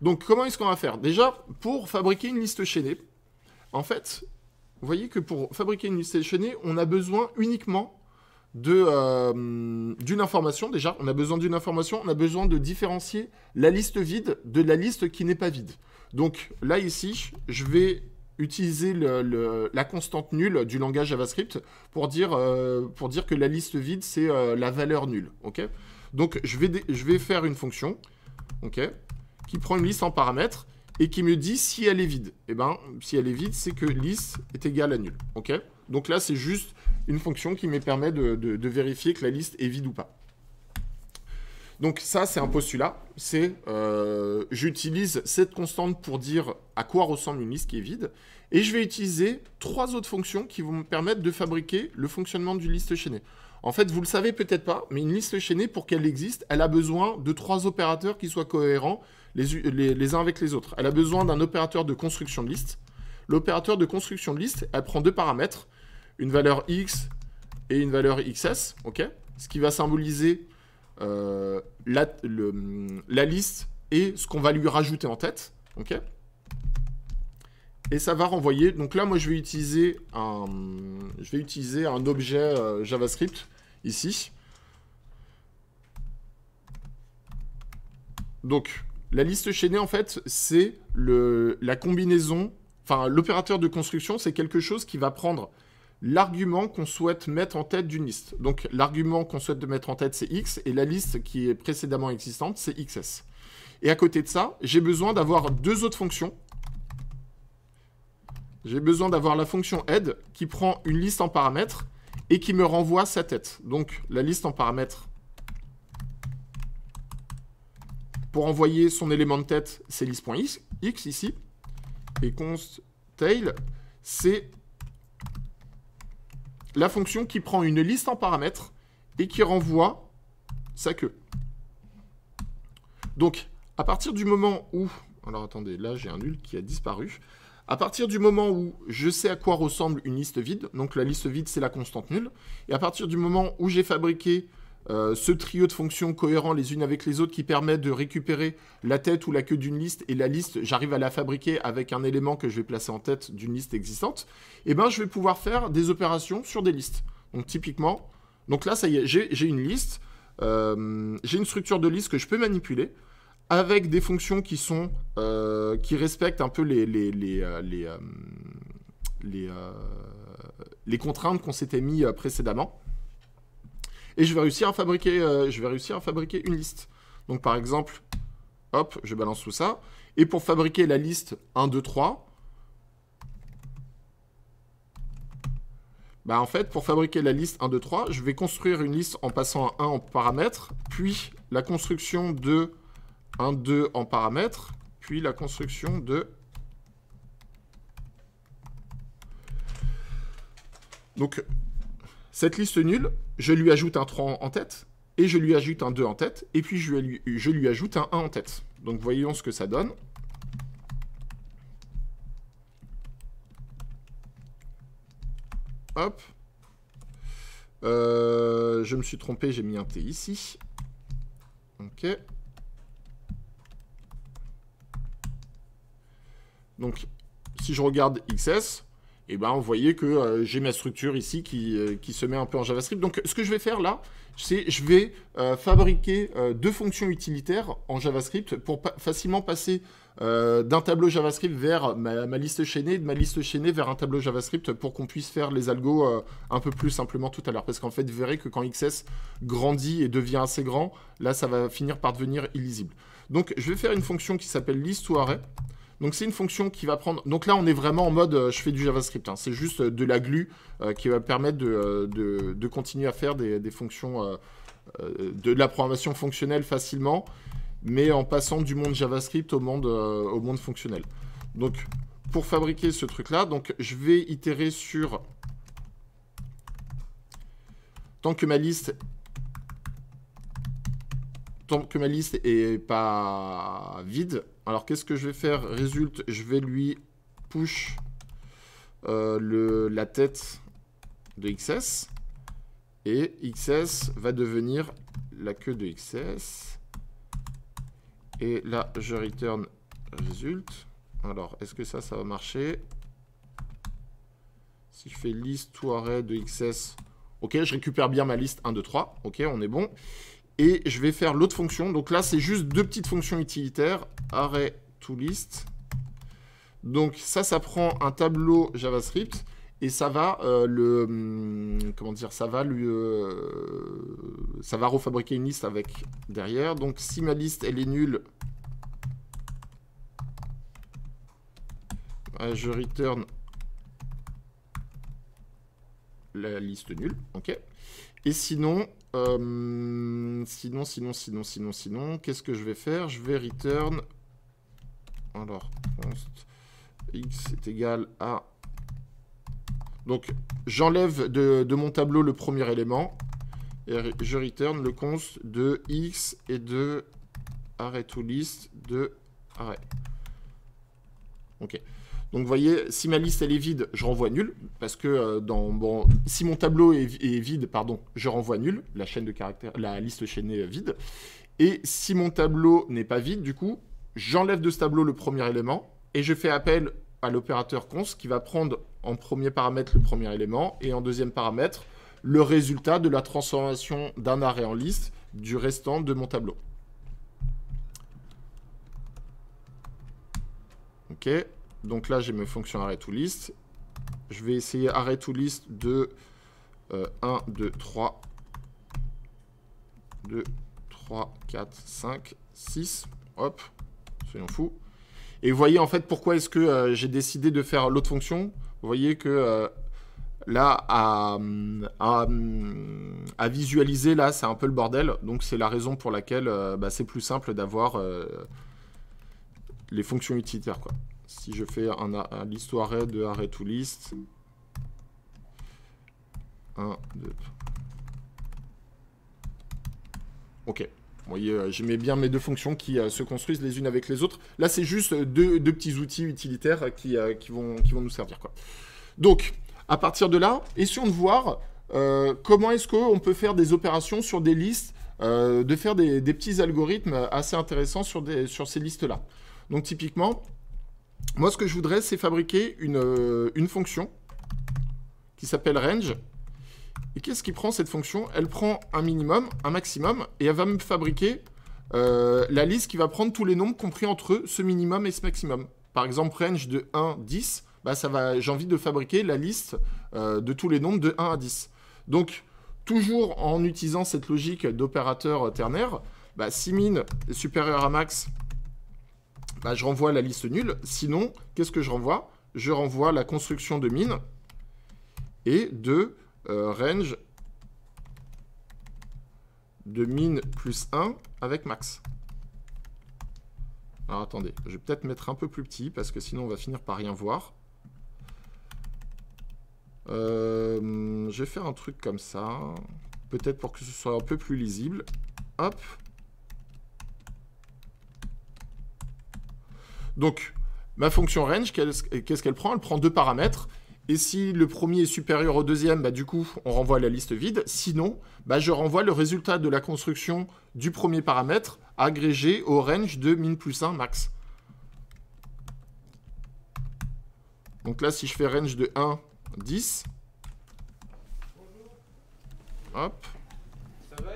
Donc, comment est-ce qu'on va faire Déjà, pour fabriquer une liste chaînée, en fait, vous voyez que pour fabriquer une liste sélectionnée, on a besoin uniquement euh, d'une information déjà. On a besoin d'une information, on a besoin de différencier la liste vide de la liste qui n'est pas vide. Donc là ici, je vais utiliser la constante nulle du langage JavaScript pour dire, euh, que la liste vide, c'est euh, la valeur nulle. Donc je vais, faire une fonction qui prend une liste en paramètres et qui me dit si elle est vide. Et eh ben, si elle est vide, c'est que liste est égale à nul. Ok Donc là, c'est juste une fonction qui me permet de, vérifier que la liste est vide ou pas. Donc ça, c'est un postulat. C'est euh, j'utilise cette constante pour dire à quoi ressemble une liste qui est vide, et je vais utiliser trois autres fonctions qui vont me permettre de fabriquer le fonctionnement d'une liste chaînée. En fait, vous le savez peut-être pas, mais une liste chaînée, pour qu'elle existe, elle a besoin de trois opérateurs qui soient cohérents les, uns avec les autres. Elle a besoin d'un opérateur de construction de liste. L'opérateur de construction de liste, elle prend deux paramètres, une valeur x et une valeur xs, ok ce qui va symboliser euh, la, liste et ce qu'on va lui rajouter en tête, ok et ça va renvoyer. Donc là, moi, je vais utiliser un, je vais utiliser un objet euh, JavaScript ici. Donc, la liste chaînée, en fait, c'est la combinaison. Enfin, l'opérateur de construction, c'est quelque chose qui va prendre l'argument qu'on souhaite mettre en tête d'une liste. Donc, l'argument qu'on souhaite mettre en tête, c'est X, et la liste qui est précédemment existante, c'est XS. Et à côté de ça, j'ai besoin d'avoir deux autres fonctions. J'ai besoin d'avoir la fonction add qui prend une liste en paramètres et qui me renvoie sa tête. Donc, la liste en paramètres Pour envoyer son élément de tête, c'est list.x ici. Et const tail, c'est la fonction qui prend une liste en paramètres et qui renvoie sa queue. Donc, à partir du moment où... Alors attendez, là j'ai un nul qui a disparu. À partir du moment où je sais à quoi ressemble une liste vide, donc la liste vide c'est la constante nulle, et à partir du moment où j'ai fabriqué euh, ce trio de fonctions cohérents les unes avec les autres qui permet de récupérer la tête ou la queue d'une liste et la liste, j'arrive à la fabriquer avec un élément que je vais placer en tête d'une liste existante, et eh ben je vais pouvoir faire des opérations sur des listes. Donc typiquement, donc là ça y est, j'ai une liste, euh, j'ai une structure de liste que je peux manipuler avec des fonctions qui sont euh, qui respectent un peu les les, les contraintes qu'on s'était mis précédemment et je vais réussir à fabriquer, euh, je vais réussir à fabriquer une liste. Donc par exemple, hop, je balance tout ça. Et pour fabriquer la liste 1, 2, 3, bah en fait, pour fabriquer la liste 1, 2, 3, je vais construire une liste en passant à 1 en paramètre, puis la construction de 1, 2 en paramètre, puis la construction de... Donc, cette liste nulle, je lui ajoute un 3 en tête, et je lui ajoute un 2 en tête, et puis je lui, je lui ajoute un 1 en tête. Donc voyons ce que ça donne. Hop. Euh, je me suis trompé, j'ai mis un T ici. Ok. Donc, si je regarde XS, et eh ben vous voyez que euh, j'ai ma structure ici euh, qui, se met un peu en JavaScript. Donc ce que je vais faire là, c'est je vais euh, fabriquer deux fonctions utilitaires en JavaScript pour facilement passer d'un tableau JavaScript vers ma, liste chaînée de ma liste chaînée vers un tableau JavaScript pour qu'on puisse faire les algos un peu plus simplement tout à l'heure. Parce qu'en fait, vous verrez que quand XS grandit et devient assez grand, là, ça va finir par devenir illisible. Donc je vais faire une fonction qui s'appelle liste ou arrêt. Donc c'est une fonction qui va prendre... Donc là, on est vraiment en mode, euh, je fais du JavaScript. Hein. C'est juste euh, de la glue euh, qui va permettre de, continuer à faire des, fonctions, de, la programmation fonctionnelle facilement, mais en passant du monde JavaScript au monde, au monde fonctionnel. Donc pour fabriquer ce truc-là, je vais itérer sur... Tant que ma liste que ma liste est pas vide. Alors qu'est-ce que je vais faire Résulte, je vais lui push euh, le, la tête de XS. Et XS va devenir la queue de XS. Et là, je return result. Alors, est-ce que ça, ça va marcher Si je fais liste ou de XS... Ok, je récupère bien ma liste 1, 2, 3. Ok, on est bon. Et je vais faire l'autre fonction. Donc là, c'est juste deux petites fonctions utilitaires. Array list. Donc ça, ça prend un tableau JavaScript et ça va euh, le hum, comment dire ça va lui euh, ça va refabriquer une liste avec derrière donc si ma liste elle est nulle euh, je return la liste nulle, ok. Et sinon, euh, sinon, sinon, sinon, sinon, sinon, qu'est-ce que je vais faire Je vais return, alors, const x est égal à... Donc, j'enlève de, mon tableau le premier élément, et je return le const de x et de Arrêt to list de Arrêt. Ok. Donc vous voyez, si ma liste elle est vide, je renvoie nul, parce que euh, dans, bon, si mon tableau est, vide, pardon, je renvoie nul, la, chaîne de la liste chaînée vide. Et si mon tableau n'est pas vide, du coup, j'enlève de ce tableau le premier élément, et je fais appel à l'opérateur const qui va prendre en premier paramètre le premier élément, et en deuxième paramètre, le résultat de la transformation d'un arrêt en liste du restant de mon tableau. OK donc là, j'ai mes fonctions arrêt to list. Je vais essayer arrêt to list de 1, 2, 3, 2, 3, 4, 5, 6. Hop, soyons fous. Et vous voyez en fait pourquoi est-ce que euh, j'ai décidé de faire l'autre fonction. Vous voyez que euh, là, à, à, visualiser, là, c'est un peu le bordel. Donc c'est la raison pour laquelle euh, bah, c'est plus simple d'avoir les fonctions utilitaires. quoi si je fais un, un list de arrêt to list, 1, 2, ok. Vous voyez, j'aimais bien mes deux fonctions qui euh, se construisent les unes avec les autres. Là, c'est juste deux, petits outils utilitaires qui, euh, vont, nous servir. Donc, à partir de là, essayons de voir euh, comment est-ce qu'on peut faire des opérations sur des listes, de faire des, petits algorithmes assez intéressants sur ces listes-là. Donc, typiquement, moi, ce que je voudrais, c'est fabriquer euh, une, fonction qui s'appelle range. Et qu'est-ce qui prend cette fonction Elle prend un minimum, un maximum, et elle va me fabriquer euh, la liste qui va prendre tous les nombres compris entre ce minimum et ce maximum. Par exemple, range de 1, à 10, bah, j'ai envie de fabriquer la liste euh, de tous les nombres de 1 à 10. Donc, toujours en utilisant cette logique d'opérateur ternaire, bah, si min est supérieur à max bah, je renvoie la liste nulle. Sinon, qu'est-ce que je renvoie Je renvoie la construction de mine et de euh, range de mine plus 1 avec max. Alors attendez, je vais peut-être mettre un peu plus petit parce que sinon on va finir par rien voir. Euh, je vais faire un truc comme ça. Peut-être pour que ce soit un peu plus lisible. Hop. Donc, ma fonction range, qu'est-ce qu'elle prend Elle prend deux paramètres. Et si le premier est supérieur au deuxième, bah, du coup, on renvoie la liste vide. Sinon, bah, je renvoie le résultat de la construction du premier paramètre agrégé au range de min plus 1 max. Donc là, si je fais range de 1, 10. Hop. Ça va,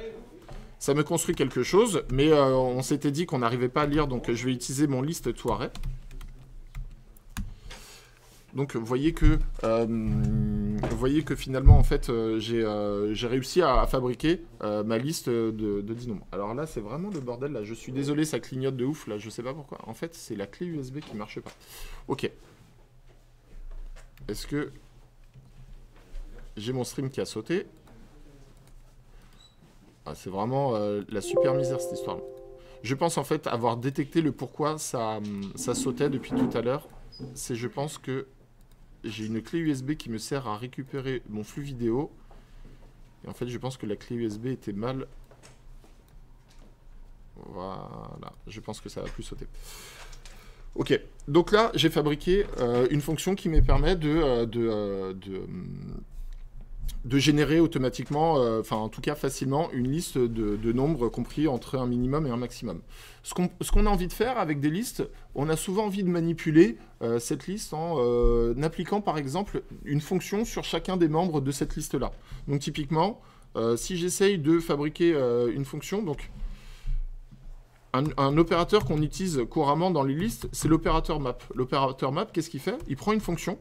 ça me construit quelque chose, mais euh, on s'était dit qu'on n'arrivait pas à lire, donc je vais utiliser mon liste Touareg. Donc vous voyez que, euh, voyez que finalement en fait euh, j'ai réussi à, fabriquer ma liste de, de nombres. Alors là c'est vraiment le bordel là, je suis désolé ça clignote de ouf là, je sais pas pourquoi. En fait c'est la clé USB qui ne marche pas. Ok. Est-ce que j'ai mon stream qui a sauté ah, c'est vraiment euh, la super misère cette histoire. Je pense en fait avoir détecté le pourquoi ça, hum, ça sautait depuis tout à l'heure. C'est je pense que j'ai une clé USB qui me sert à récupérer mon flux vidéo. Et en fait je pense que la clé USB était mal... Voilà, je pense que ça va plus sauter. Ok, donc là j'ai fabriqué euh, une fonction qui me permet de euh, hum, de générer automatiquement, euh, enfin en tout cas facilement, une liste de, nombres compris entre un minimum et un maximum. Ce qu'on a envie de faire avec des listes, on a souvent envie de manipuler euh, cette liste en euh, appliquant par exemple une fonction sur chacun des membres de cette liste-là. Donc typiquement, si j'essaye de fabriquer une fonction, donc un opérateur qu'on utilise couramment dans les listes, c'est l'opérateur map. L'opérateur map, qu'est-ce qu'il fait Il prend une fonction,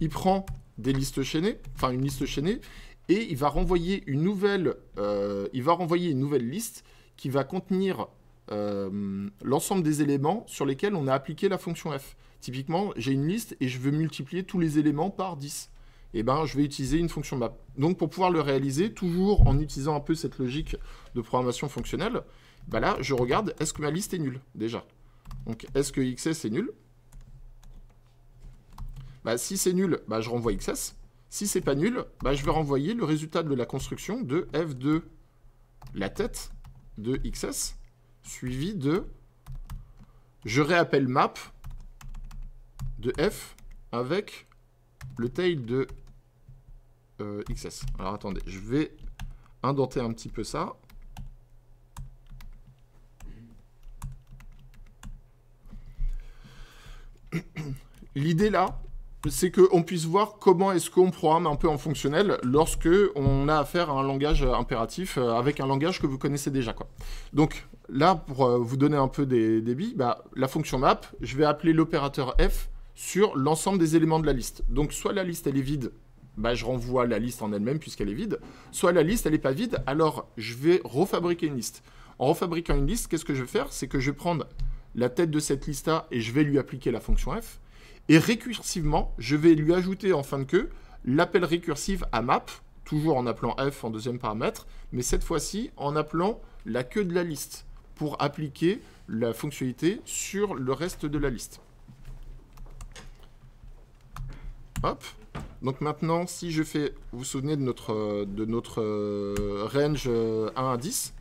il prend des listes chaînées, enfin une liste chaînée, et il va renvoyer une nouvelle, euh, il va renvoyer une nouvelle liste qui va contenir euh, l'ensemble des éléments sur lesquels on a appliqué la fonction f. Typiquement, j'ai une liste et je veux multiplier tous les éléments par 10. Eh ben, je vais utiliser une fonction map. Donc, pour pouvoir le réaliser, toujours en utilisant un peu cette logique de programmation fonctionnelle, ben là, je regarde, est-ce que ma liste est nulle, déjà Donc, est-ce que xs est nul bah, si c'est nul, bah, je renvoie XS. Si c'est pas nul, bah, je vais renvoyer le résultat de la construction de f de la tête de XS, suivi de... Je réappelle map de f avec le tail de euh, XS. Alors attendez, je vais indenter un petit peu ça. *clears throat* L'idée là, c'est qu'on puisse voir comment est-ce qu'on programme un peu en fonctionnel lorsque on a affaire à un langage impératif euh, avec un langage que vous connaissez déjà. Donc là, pour euh, vous donner un peu des débits, bah, la fonction map, je vais appeler l'opérateur f sur l'ensemble des éléments de la liste. Donc soit la liste elle est vide, bah, je renvoie la liste en elle-même puisqu'elle est vide, soit la liste elle n'est pas vide, alors je vais refabriquer une liste. En refabriquant une liste, qu'est-ce que je vais faire C'est que je vais prendre la tête de cette liste-là et je vais lui appliquer la fonction f. Et récursivement, je vais lui ajouter en fin de queue l'appel récursif à map, toujours en appelant f en deuxième paramètre, mais cette fois-ci en appelant la queue de la liste pour appliquer la fonctionnalité sur le reste de la liste. Hop. Donc maintenant, si je fais, vous vous souvenez de notre, de notre euh, range 1 euh, à 10,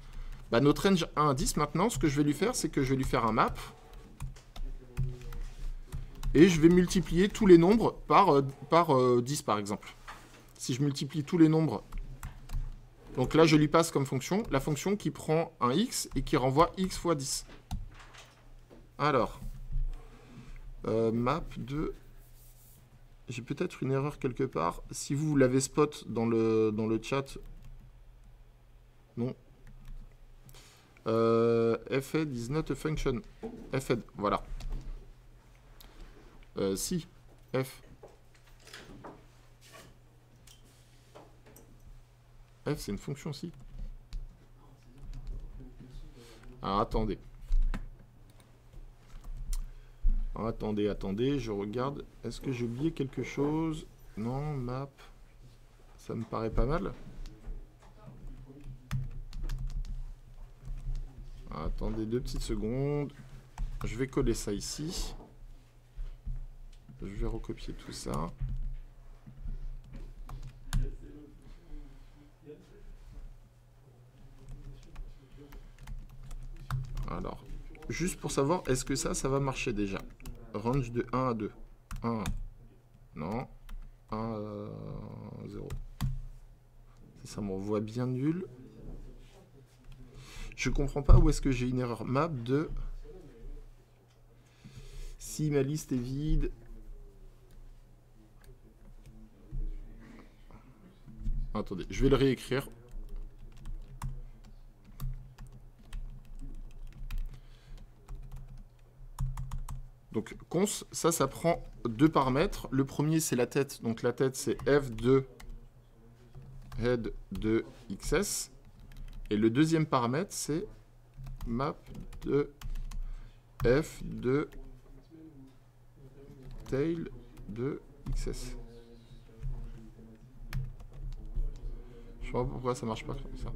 bah, notre range 1 à 10 maintenant, ce que je vais lui faire, c'est que je vais lui faire un map et je vais multiplier tous les nombres par, euh, par 10 euh, par exemple. Si je multiplie tous les nombres, donc là je lui passe comme fonction la fonction qui prend un x et qui renvoie x fois 10. Alors, euh, map de... J'ai peut-être une erreur quelque part. Si vous l'avez spot dans le, dans le chat, non. Euh, fed is not a function. Fed, voilà. Euh, si, F. F, c'est une fonction si. Alors attendez. attendez, attendez, je regarde. Est-ce que j'ai oublié quelque chose Non, map. Ça me paraît pas mal. attendez deux petites secondes. Je vais coller ça ici. Je vais recopier tout ça. Alors, juste pour savoir, est-ce que ça, ça va marcher déjà Range de 1 à 2. 1, non. 1 0. Ça, m'envoie bien nul. Je comprends pas où est-ce que j'ai une erreur map de... Si ma liste est vide, Attendez, je vais le réécrire. Donc cons, ça, ça prend deux paramètres. Le premier, c'est la tête. Donc la tête, c'est f de head de xs. Et le deuxième paramètre, c'est map de f de tail de xs. pourquoi ça marche pas comme ça.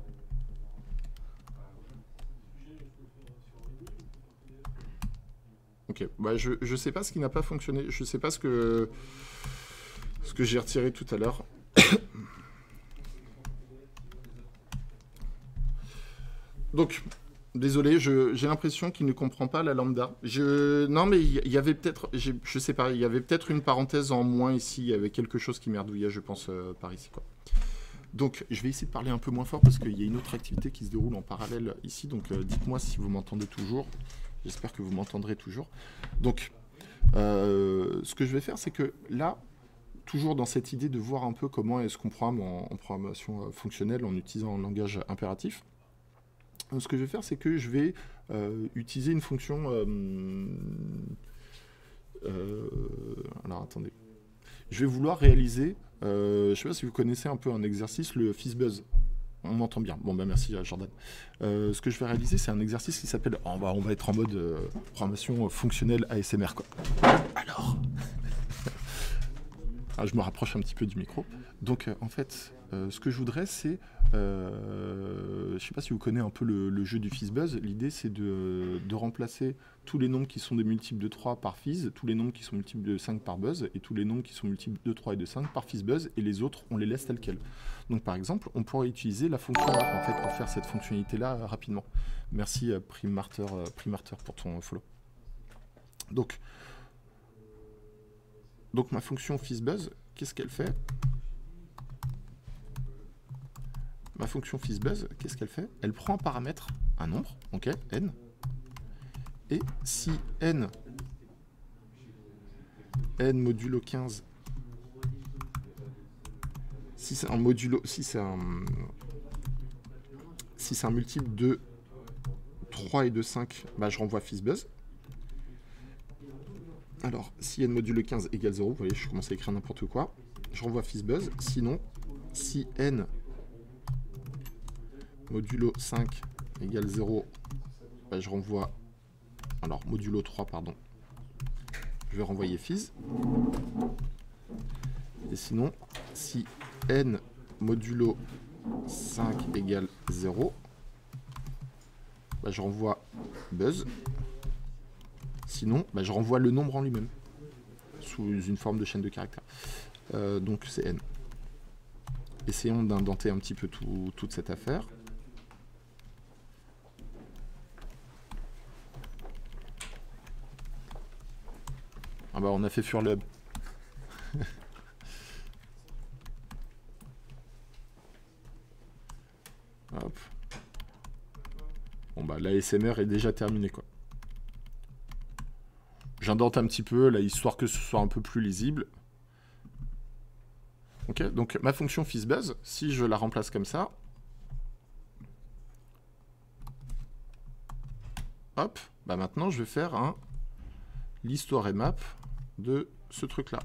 Ok, bah, je, ne sais pas ce qui n'a pas fonctionné, je sais pas ce que, j'ai retiré tout à l'heure. *coughs* Donc, désolé, j'ai l'impression qu'il ne comprend pas la lambda. Je, non, mais il y, avait peut-être, je sais pas, il y avait peut-être une parenthèse en moins ici, il y avait quelque chose qui merdouillait, je pense, euh, par ici, quoi. Donc, je vais essayer de parler un peu moins fort parce qu'il y a une autre activité qui se déroule en parallèle ici. Donc, euh, dites-moi si vous m'entendez toujours. J'espère que vous m'entendrez toujours. Donc, euh, ce que je vais faire, c'est que là, toujours dans cette idée de voir un peu comment est-ce qu'on programme en, programmation euh, fonctionnelle en utilisant un langage impératif, ce que je vais faire, c'est que je vais utiliser une fonction... alors, attendez. Je vais vouloir réaliser euh, je sais pas si vous connaissez un peu un exercice, le Fizzbuzz, buzz. On m'entend bien. Bon, ben bah, merci euh, Jordan. Euh, ce que je vais réaliser, c'est un exercice qui s'appelle. on va être en mode programmation fonctionnelle ASMR, quoi. Alors. Ah, je me rapproche un petit peu du micro. Donc, euh, en fait, euh, ce que je voudrais, c'est. Euh, je ne sais pas si vous connaissez un peu le, jeu du FizzBuzz. L'idée, c'est de, remplacer tous les nombres qui sont des multiples de 3 par Fizz, tous les nombres qui sont multiples de 5 par Buzz, et tous les nombres qui sont multiples de 3 et de 5 par FizzBuzz, et les autres, on les laisse tels quels. Donc, par exemple, on pourrait utiliser la fonction en fait, pour faire cette fonctionnalité-là rapidement. Merci, Primarter, Primarter, pour ton follow. Donc, donc ma fonction fizzbuzz, qu'est-ce qu'elle fait Ma fonction fizzbuzz, qu'est-ce qu'elle fait Elle prend un paramètre, un nombre, ok, n. Et si n, n modulo 15, si c'est un modulo, si si c'est un multiple de 3 et de 5, bah, je renvoie fizzbuzz. Alors, si n modulo 15 égale 0, vous voyez, je commence à écrire n'importe quoi. Je renvoie fizzbuzz. Sinon, si n modulo 5 égale 0, bah, je renvoie... Alors, modulo 3, pardon. Je vais renvoyer fizz. Et sinon, si n modulo 5 égale 0, bah, je renvoie buzz. Sinon, bah, je renvoie le nombre en lui-même, sous une forme de chaîne de caractère. Euh, donc c'est n. Essayons d'indenter un petit peu toute cette affaire. Ah bah on a fait Furlub. *laughs* Hop. Bon bah l'ASMR est déjà terminé quoi. J'indente un petit peu, là, histoire que ce soit un peu plus lisible. Ok, donc ma fonction base si je la remplace comme ça, hop, bah maintenant je vais faire un l'histoire et map de ce truc là.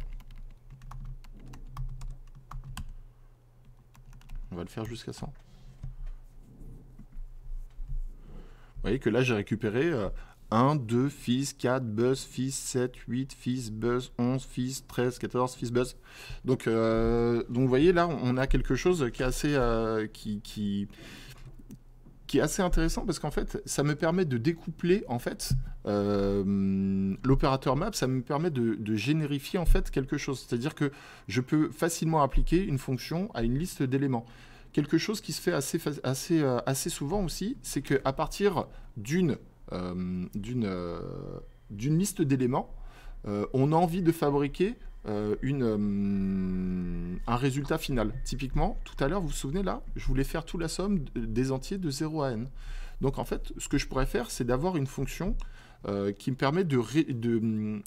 On va le faire jusqu'à 100. Vous voyez que là j'ai récupéré euh, 1, 2, fils, 4, buzz, fils, 7, 8, fils, buzz, 11, fils, 13, 14, fils, buzz. Donc, euh, donc vous voyez, là, on a quelque chose qui est assez, euh, qui, qui, est assez intéressant parce qu'en fait, ça me permet de découpler, en fait, euh, l'opérateur map, ça me permet de, générifier, en fait, quelque chose. C'est-à-dire que je peux facilement appliquer une fonction à une liste d'éléments. Quelque chose qui se fait assez, assez, assez souvent aussi, c'est qu'à partir d'une euh, euh, d'une liste d'éléments, euh, on a envie de fabriquer une, un résultat final. Typiquement, tout à l'heure, vous vous souvenez là, je voulais faire toute la somme des entiers de 0 à n. Donc en fait, ce que je pourrais faire, c'est d'avoir une fonction qui me permet de,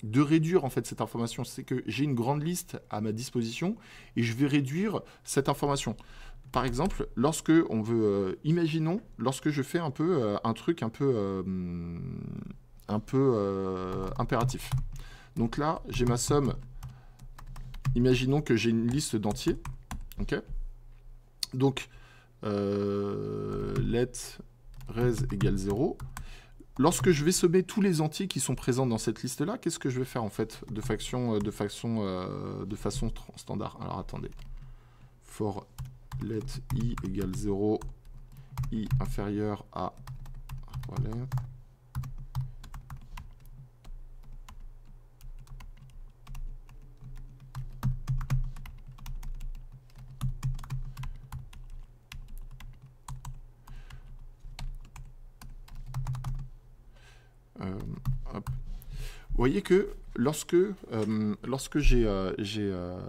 de, réduire en fait cette information. C'est que j'ai une grande liste à ma disposition et je vais réduire cette information par exemple, lorsque on veut, euh, imaginons, lorsque je fais un peu euh, un truc un peu, euh, un peu impératif. Donc là, j'ai ma somme. Imaginons que j'ai une liste d'entiers. Ok. Donc, let res égale 0. Lorsque je vais semer tous les entiers qui sont présents dans cette liste-là, qu'est-ce que je vais faire en fait de, faction, de, faction, de façon standard Alors attendez. For let i égale 0, i inférieur à... Euh, hop. Vous voyez que lorsque, euh, lorsque j'ai euh, euh,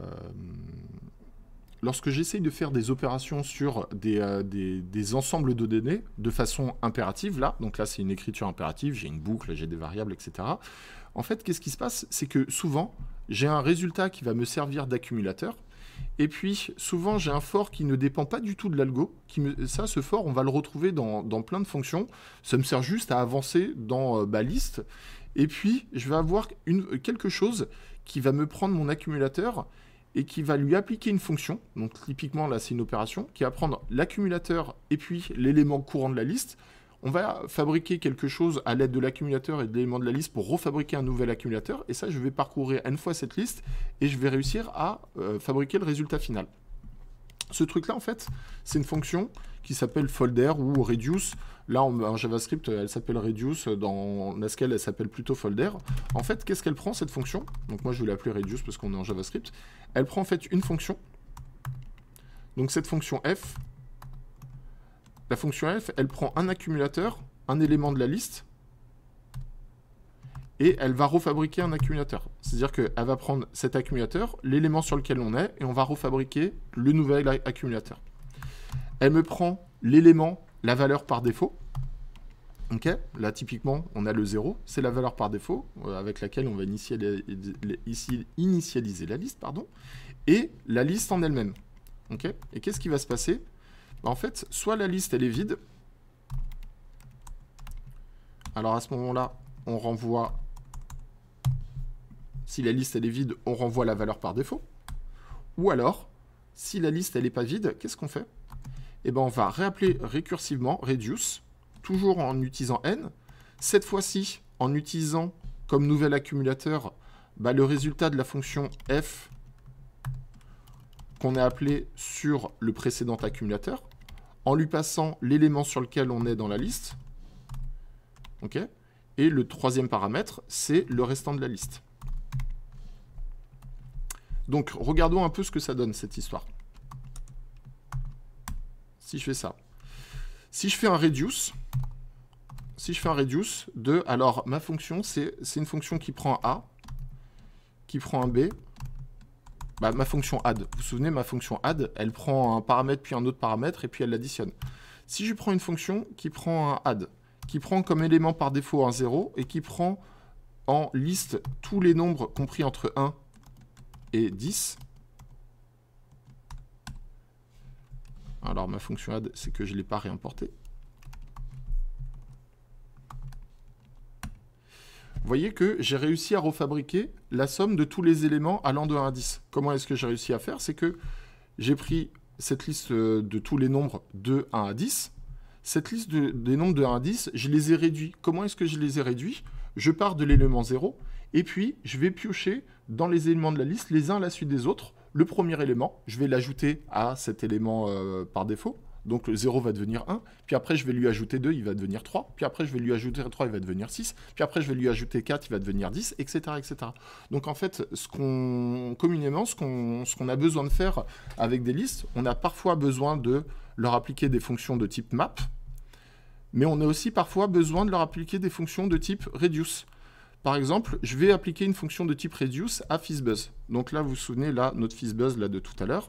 lorsque j'essaye de faire des opérations sur euh, des, des, ensembles de données de façon impérative, là, donc là c'est une écriture impérative, j'ai une boucle, j'ai des variables, etc. En fait, qu'est-ce qui se passe C'est que souvent, j'ai un résultat qui va me servir d'accumulateur, et puis, souvent, j'ai un fort qui ne dépend pas du tout de l'algo. Me... Ça, ce fort, on va le retrouver dans, plein de fonctions. Ça me sert juste à avancer dans la euh, liste. Et puis, je vais avoir quelque chose qui va me prendre mon accumulateur et qui va lui appliquer une fonction. Donc typiquement là c'est une opération qui va prendre l'accumulateur et puis l'élément courant de la liste. On va fabriquer quelque chose à l'aide de l'accumulateur et de l'élément de la liste pour refabriquer un nouvel accumulateur. Et ça, je vais parcourir n fois cette liste et je vais réussir à euh, fabriquer le résultat final. Ce truc-là, en fait, c'est une fonction qui s'appelle folder ou reduce Là, en, JavaScript, elle s'appelle reduce, dans Haskell, elle s'appelle plutôt folder. En fait, qu'est-ce qu'elle prend, cette fonction Donc moi, je vais l'appeler reduce parce qu'on est en JavaScript. Elle prend en fait une fonction. Donc cette fonction f, la fonction f, elle prend un accumulateur, un élément de la liste, et elle va refabriquer un accumulateur. C'est-à-dire qu'elle va prendre cet accumulateur, l'élément sur lequel on est, et on va refabriquer le nouvel accumulateur. Elle me prend l'élément la valeur par défaut. Ok, là typiquement on a le 0, c'est la valeur par défaut euh, avec laquelle on va initialiser, initialiser la liste, pardon, et la liste en elle-même. Ok, et qu'est-ce qui va se passer bah, En fait, soit la liste elle est vide, alors à ce moment-là on renvoie, si la liste elle est vide, on renvoie la valeur par défaut, ou alors si la liste elle n'est pas vide, qu'est-ce qu'on fait eh ben, on va réappeler récursivement reduce, toujours en utilisant n. Cette fois-ci, en utilisant comme nouvel accumulateur bah, le résultat de la fonction f qu'on a appelé sur le précédent accumulateur, en lui passant l'élément sur lequel on est dans la liste. Et le troisième paramètre, c'est le restant de la liste. Donc regardons un peu ce que ça donne cette histoire si je fais ça. Si je fais un reduce, si je fais un reduce de... Alors, ma fonction, c'est une fonction qui prend un A, qui prend un B. Bah, ma fonction add. Vous vous souvenez, ma fonction add, elle prend un paramètre puis un autre paramètre et puis elle l'additionne. Si je prends une fonction qui prend un add, qui prend comme élément par défaut un 0 et qui prend en liste tous les nombres compris entre 1 et 10, Alors ma fonction add, c'est que je ne l'ai pas réimportée. Vous voyez que j'ai réussi à refabriquer la somme de tous les éléments allant de 1 à 10. Comment est-ce que j'ai réussi à faire C'est que j'ai pris cette liste euh, de tous les nombres de 1 à 10. Cette liste des nombres de 1 à 10, je les ai réduits. Comment est-ce que je les ai réduits Je pars de l'élément 0 et puis je vais piocher dans les éléments de la liste les uns à la suite des autres le premier élément, je vais l'ajouter à cet élément euh, par défaut. Donc le 0 va devenir 1, puis après je vais lui ajouter 2, il va devenir 3, puis après je vais lui ajouter 3, il va devenir 6, puis après je vais lui ajouter 4, il va devenir 10, etc. etc. Donc en fait, ce qu'on communément, ce qu'on a besoin de faire avec des listes, on a parfois besoin de leur appliquer des fonctions de type map, mais on a aussi parfois besoin de leur appliquer des fonctions de type reduce. Par exemple, je vais appliquer une fonction de type reduce à fizzbuzz. Donc là, vous vous souvenez, là, notre fizzbuzz là, de tout à l'heure.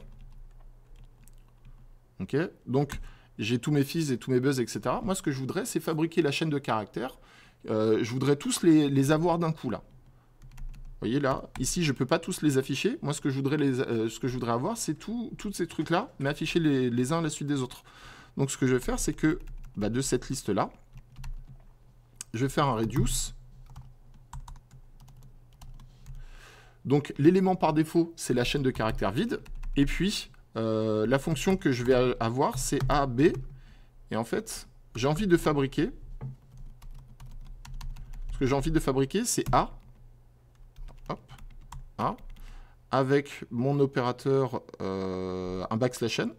Ok, donc j'ai tous mes fizz et tous mes buzz, etc. Moi, ce que je voudrais, c'est fabriquer la chaîne de caractères. Euh, je voudrais tous les, avoir d'un coup, là. Vous voyez là, ici, je ne peux pas tous les afficher. Moi, ce que je voudrais, les, euh, ce que je voudrais avoir, c'est tous ces trucs-là, mais afficher les, uns à la suite des autres. Donc, ce que je vais faire, c'est que bah, de cette liste-là, je vais faire un reduce Donc l'élément par défaut, c'est la chaîne de caractères vide. Et puis, euh, la fonction que je vais avoir, c'est A, B. Et en fait, j'ai envie de fabriquer. Ce que j'ai envie de fabriquer, c'est A. Hop. A. Avec mon opérateur, euh, un backslash n.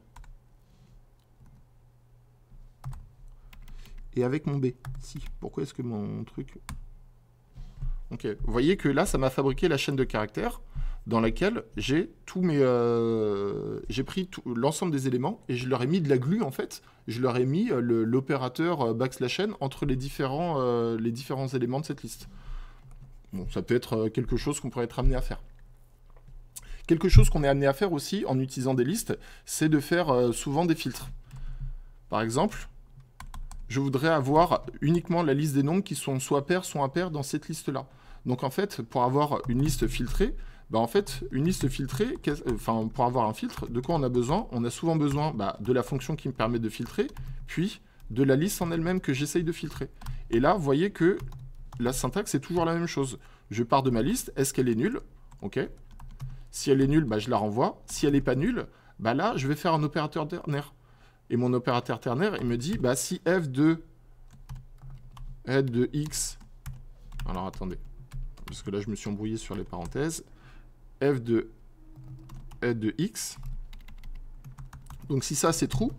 Et avec mon B. Si, pourquoi est-ce que mon truc... Vous voyez que là, ça m'a fabriqué la chaîne de caractères dans laquelle j'ai tous mes, euh, j'ai pris l'ensemble des éléments et je leur ai mis de la glu, en fait. Je leur ai mis euh, l'opérateur euh, backslash n entre les différents, les différents éléments de cette liste. Bon, ça peut être quelque chose qu'on pourrait être amené à faire. Quelque chose qu'on est amené à faire aussi en utilisant des listes, c'est de faire souvent des filtres. Par exemple, je voudrais avoir uniquement la liste des nombres qui sont soit pairs, soit impairs dans cette liste-là. Donc en fait, pour avoir une liste filtrée, bah en fait, une liste filtrée, euh, enfin, pour avoir un filtre, de quoi on a besoin On a souvent besoin bah, de la fonction qui me permet de filtrer, puis de la liste en elle-même que j'essaye de filtrer. Et là, vous voyez que la syntaxe est toujours la même chose. Je pars de ma liste, est-ce qu'elle est nulle Ok. Si elle est nulle, bah, je la renvoie. Si elle n'est pas nulle, bah, là, je vais faire un opérateur ternaire. Et mon opérateur ternaire, il me dit, bah, si f de, f de x... Alors, attendez parce que là je me suis embrouillé sur les parenthèses, f de, f de x. Donc si ça c'est true,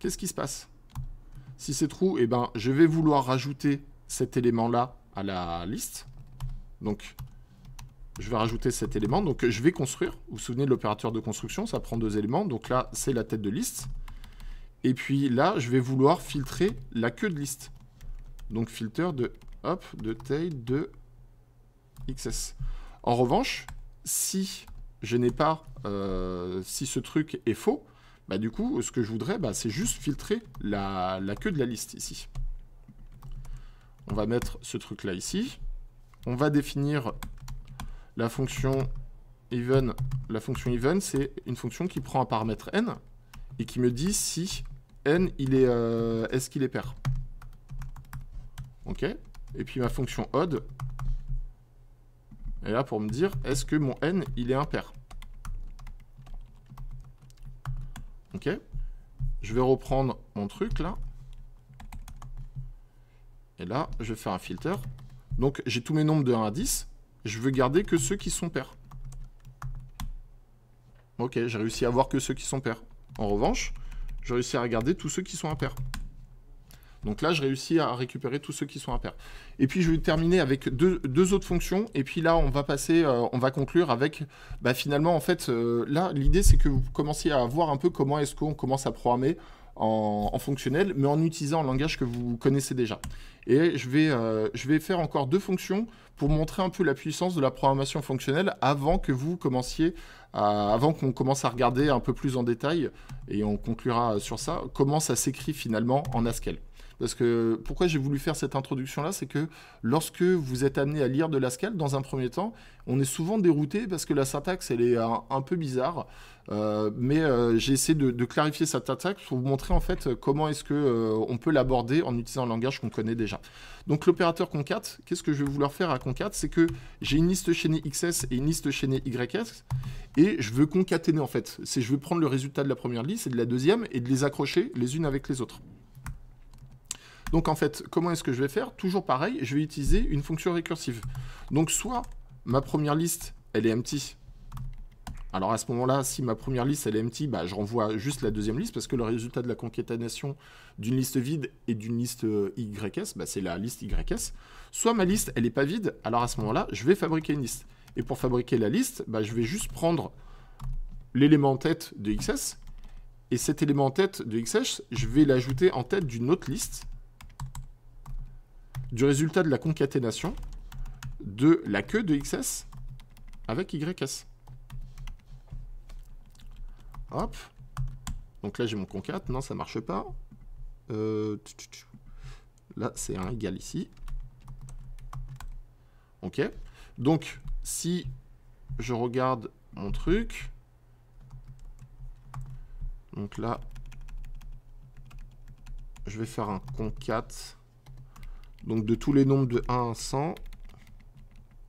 qu'est-ce qui se passe Si c'est true, eh ben, je vais vouloir rajouter cet élément-là à la liste. Donc je vais rajouter cet élément. Donc je vais construire. Vous vous souvenez de l'opérateur de construction, ça prend deux éléments. Donc là, c'est la tête de liste. Et puis là, je vais vouloir filtrer la queue de liste. Donc filter de hop, de tail de XS. En revanche, si je n'ai pas, euh, si ce truc est faux, bah du coup, ce que je voudrais, bah, c'est juste filtrer la, queue de la liste ici. On va mettre ce truc-là ici. On va définir la fonction even. La fonction even, c'est une fonction qui prend un paramètre n et qui me dit si n, il est, euh, est-ce qu'il est pair. Ok. Et puis ma fonction odd, et là, pour me dire, est-ce que mon n, il est impair Ok Je vais reprendre mon truc, là. Et là, je vais faire un filter. Donc, j'ai tous mes nombres de 1 à 10. Je veux garder que ceux qui sont pairs. Ok, j'ai réussi à voir que ceux qui sont pairs. En revanche, j'ai réussi à regarder tous ceux qui sont impairs. Donc là, je réussis à récupérer tous ceux qui sont impairs. Et puis, je vais terminer avec deux, autres fonctions. Et puis là, on va passer, euh, on va conclure avec, bah, finalement, en fait, euh, là, l'idée, c'est que vous commenciez à voir un peu comment est-ce qu'on commence à programmer en, fonctionnel, mais en utilisant un langage que vous connaissez déjà. Et je vais, euh, je vais faire encore deux fonctions pour montrer un peu la puissance de la programmation fonctionnelle avant que vous commenciez, avant qu'on commence à regarder un peu plus en détail, et on conclura sur ça, comment ça s'écrit finalement en Haskell. Parce que pourquoi j'ai voulu faire cette introduction-là, c'est que lorsque vous êtes amené à lire de l'ASCAL, dans un premier temps, on est souvent dérouté parce que la syntaxe, elle est euh, un, peu bizarre. Euh, mais euh, j'ai essayé de, clarifier cette syntaxe pour vous montrer en fait comment est-ce que on peut l'aborder en utilisant un langage qu'on connaît déjà. Donc l'opérateur concat, qu'est-ce que je vais vouloir faire à concat C'est que j'ai une liste chaînée XS et une liste chaînée YS et je veux concaténer en fait. C'est je veux prendre le résultat de la première liste et de la deuxième et de les accrocher les unes avec les autres. Donc en fait, comment est-ce que je vais faire Toujours pareil, je vais utiliser une fonction récursive. Donc soit ma première liste, elle est empty. Alors à ce moment-là, si ma première liste elle est empty, bah, je renvoie juste la deuxième liste parce que le résultat de la concaténation d'une liste vide et d'une liste euh, YS, bah, c'est la liste YS. Soit ma liste elle n'est pas vide, alors à ce moment-là, je vais fabriquer une liste. Et pour fabriquer la liste, bah, je vais juste prendre l'élément tête de XS et cet élément tête de XS, je vais l'ajouter en tête d'une autre liste du résultat de la concaténation de la queue de XS avec YS. Hop. Donc là, j'ai mon concat. Non, ça marche pas. Euh, là, c'est un égal ici. OK. Donc, si je regarde mon truc... Donc là, je vais faire un concat donc de tous les nombres de 1 à 100.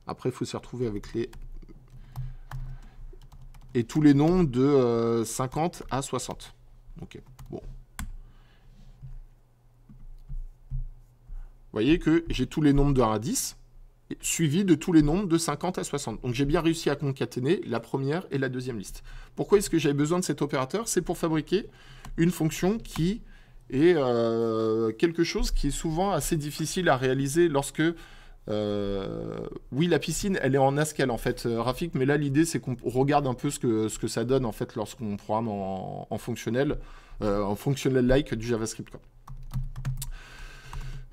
Après, il faut se retrouver avec les... Et tous les nombres de 50 euh, à 60. Ok, bon. Vous voyez que j'ai tous les nombres de 1 à 10, suivi de tous les nombres de 50 à 60. Donc j'ai bien réussi à concaténer la première et la deuxième liste. Pourquoi est-ce que j'avais besoin de cet opérateur C'est pour fabriquer une fonction qui et euh, quelque chose qui est souvent assez difficile à réaliser lorsque euh, oui la piscine elle est en ascal en fait graphique. Euh, mais là l'idée c'est qu'on regarde un peu ce que, ce que ça donne en fait lorsqu'on programme en, fonctionnel en fonctionnel like du JavaScript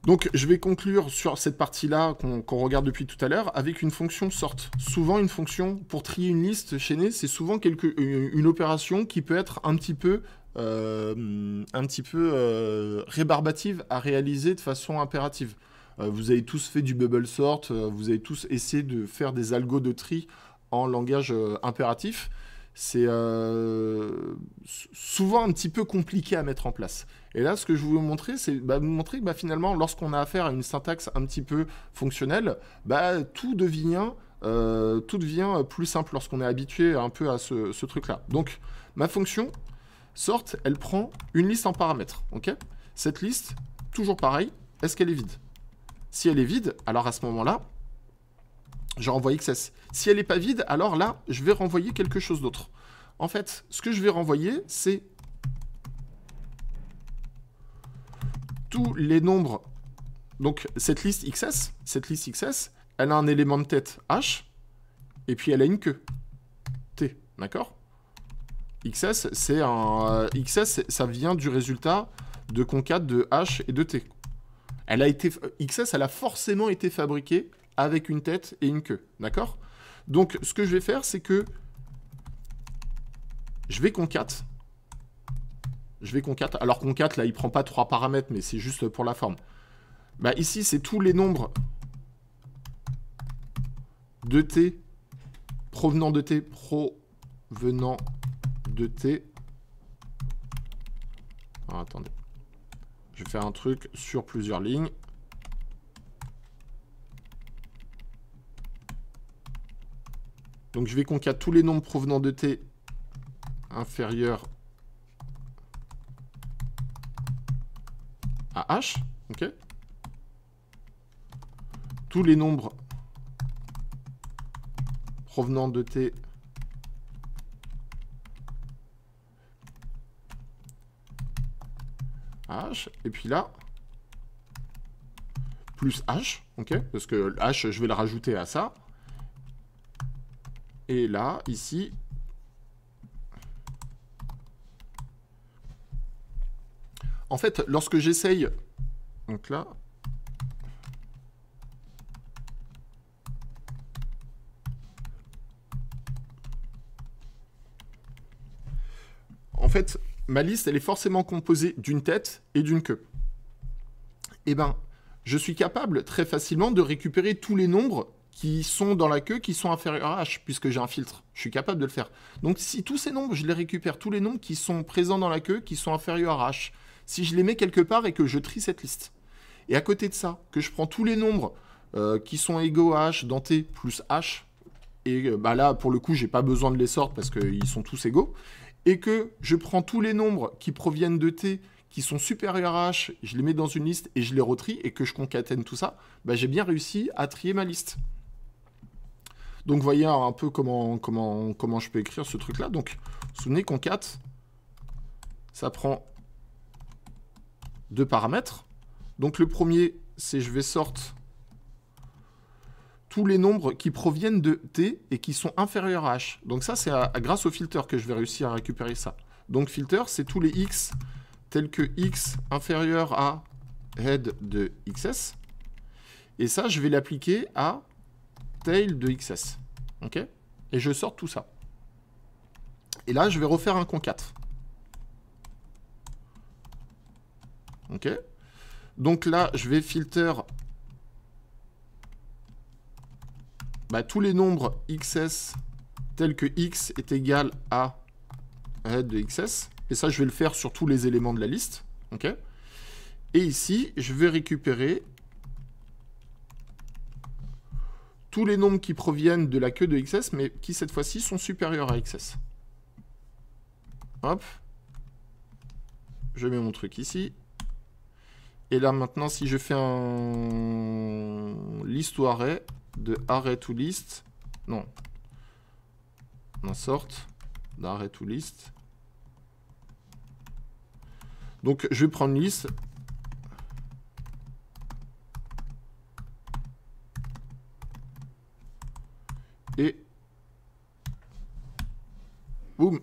Donc je vais conclure sur cette partie-là qu'on regarde depuis tout à l'heure avec une fonction sort. Souvent une fonction pour trier une liste chaînée, c'est souvent une opération qui peut être un petit peu euh, un petit peu euh, rébarbative à réaliser de façon impérative. Euh, vous avez tous fait du bubble sort, vous avez tous essayé de faire des algos de tri en langage impératif. C'est souvent un petit peu compliqué à mettre en place. Et là, ce que je voulais vous montrer, c'est bah, vous montrer que bah, finalement, lorsqu'on a affaire à une syntaxe un petit peu fonctionnelle, bah, tout devient tout devient plus simple lorsqu'on est habitué un peu à ce, ce truc-là. Donc, ma fonction, sorte, elle prend une liste en paramètres. ok Cette liste, toujours pareil, est-ce qu'elle est vide Si elle est vide, alors à ce moment-là, je renvoie XS. Si elle n'est pas vide, alors là, je vais renvoyer quelque chose d'autre. En fait, ce que je vais renvoyer, c'est tous les nombres. Donc, cette liste XS, cette liste XS, elle a un élément de tête H, et puis elle a une queue. T, d'accord XS, c'est un... Euh, XS, ça vient du résultat de concat de H et de T. Elle a été... XS, elle a forcément été fabriquée avec une tête et une queue, d'accord Donc, ce que je vais faire, c'est que je vais concat. Je vais concat. Alors, concat, là, il prend pas trois paramètres, mais c'est juste pour la forme. Bah, ici, c'est tous les nombres de T provenant de T provenant de t attendez. Je vais faire un truc sur plusieurs lignes. Donc je vais concat tous les nombres provenant de t inférieur à h. Ok Tous les nombres provenant de t H. Et puis là, plus H. OK Parce que H, je vais le rajouter à ça. Et là, ici, En fait, lorsque j'essaye... Donc là... En fait, ma liste, elle est forcément composée d'une tête et d'une queue. Eh bien, je suis capable très facilement de récupérer tous les nombres qui sont dans la queue qui sont inférieurs à H, puisque j'ai un filtre. Je suis capable de le faire. Donc si tous ces nombres, je les récupère, tous les nombres qui sont présents dans la queue, qui sont inférieurs à H, si je les mets quelque part et que je trie cette liste, et à côté de ça, que je prends tous les nombres euh, qui sont égaux à H dans T plus H, et euh, bah là, pour le coup, j'ai pas besoin de les sortir parce qu'ils sont tous égaux, et que je prends tous les nombres qui proviennent de T, qui sont supérieurs à H, je les mets dans une liste et je les retrie et que je concatène tout ça, bah, j'ai bien réussi à trier ma liste. Donc voyez un peu comment, comment, comment je peux écrire ce truc-là. Donc, souvenez, concat, ça prend deux paramètres. Donc le premier, c'est je vais sortir les nombres qui proviennent de T et qui sont inférieurs à H. Donc ça, c'est grâce au filter que je vais réussir à récupérer ça. Donc filter, c'est tous les X tels que X inférieur à head de XS. Et ça, je vais l'appliquer à tail de XS. OK Et je sors tout ça. Et là, je vais refaire un concat. OK Donc là, je vais filter Bah, tous les nombres xs tels que x est égal à head de xs. Et ça, je vais le faire sur tous les éléments de la liste. ok Et ici, je vais récupérer tous les nombres qui proviennent de la queue de xs, mais qui cette fois-ci sont supérieurs à xs. Hop. Je mets mon truc ici. Et là, maintenant, si je fais un... l'histoire arrêt de array to list. Non. en sorte d'array to list. Donc je vais prendre une liste. Et boum. Vous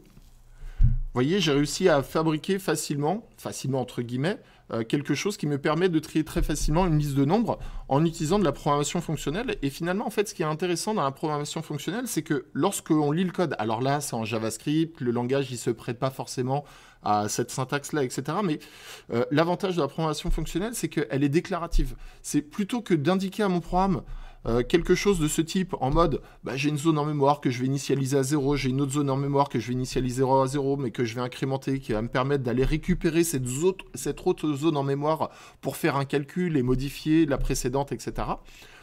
voyez, j'ai réussi à fabriquer facilement, facilement entre guillemets, euh, quelque chose qui me permet de trier très facilement une liste de nombres en utilisant de la programmation fonctionnelle. Et finalement, en fait, ce qui est intéressant dans la programmation fonctionnelle, c'est que lorsque l'on lit le code, alors là, c'est en JavaScript, le langage, il se prête pas forcément à cette syntaxe-là, etc. Mais euh, l'avantage de la programmation fonctionnelle, c'est qu'elle est déclarative. C'est plutôt que d'indiquer à mon programme, euh, quelque chose de ce type en mode bah, j'ai une zone en mémoire que je vais initialiser à 0, j'ai une autre zone en mémoire que je vais initialiser à 0, mais que je vais incrémenter, qui va me permettre d'aller récupérer cette, cette autre zone en mémoire pour faire un calcul et modifier la précédente, etc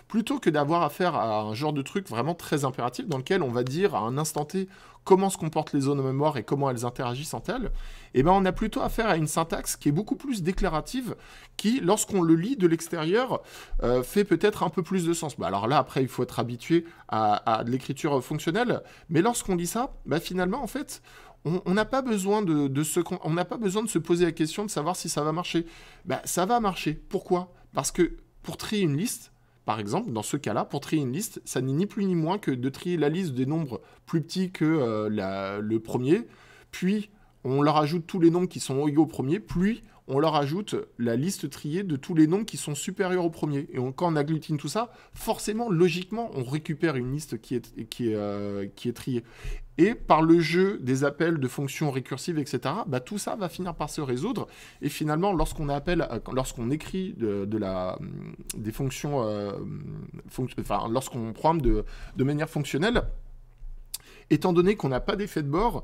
plutôt que d'avoir affaire à un genre de truc vraiment très impératif dans lequel on va dire à un instant T comment se comportent les zones de mémoire et comment elles interagissent entre elles, eh ben on a plutôt affaire à une syntaxe qui est beaucoup plus déclarative, qui, lorsqu'on le lit de l'extérieur, euh, fait peut-être un peu plus de sens. Bah, alors là, après, il faut être habitué à, de l'écriture fonctionnelle, mais lorsqu'on lit ça, bah finalement, en fait, on n'a pas besoin de, se, pas besoin de se poser la question de savoir si ça va marcher. Bah, ça va marcher. Pourquoi Parce que pour trier une liste, par exemple, dans ce cas-là, pour trier une liste, ça n'est ni plus ni moins que de trier la liste des nombres plus petits que euh, le premier, puis on leur ajoute tous les nombres qui sont au premier, puis on leur ajoute la liste triée de tous les noms qui sont supérieurs au premier. Et quand on agglutine tout ça, forcément, logiquement, on récupère une liste qui est, qui est, euh, triée. Et par le jeu des appels de fonctions récursives, etc., bah, tout ça va finir par se résoudre. Et finalement, lorsqu'on appelle, euh, lorsqu'on écrit de, la, mm, des fonctions, euh, mm, enfin, lorsqu'on programme de, de manière fonctionnelle, étant donné qu'on n'a pas d'effet de bord,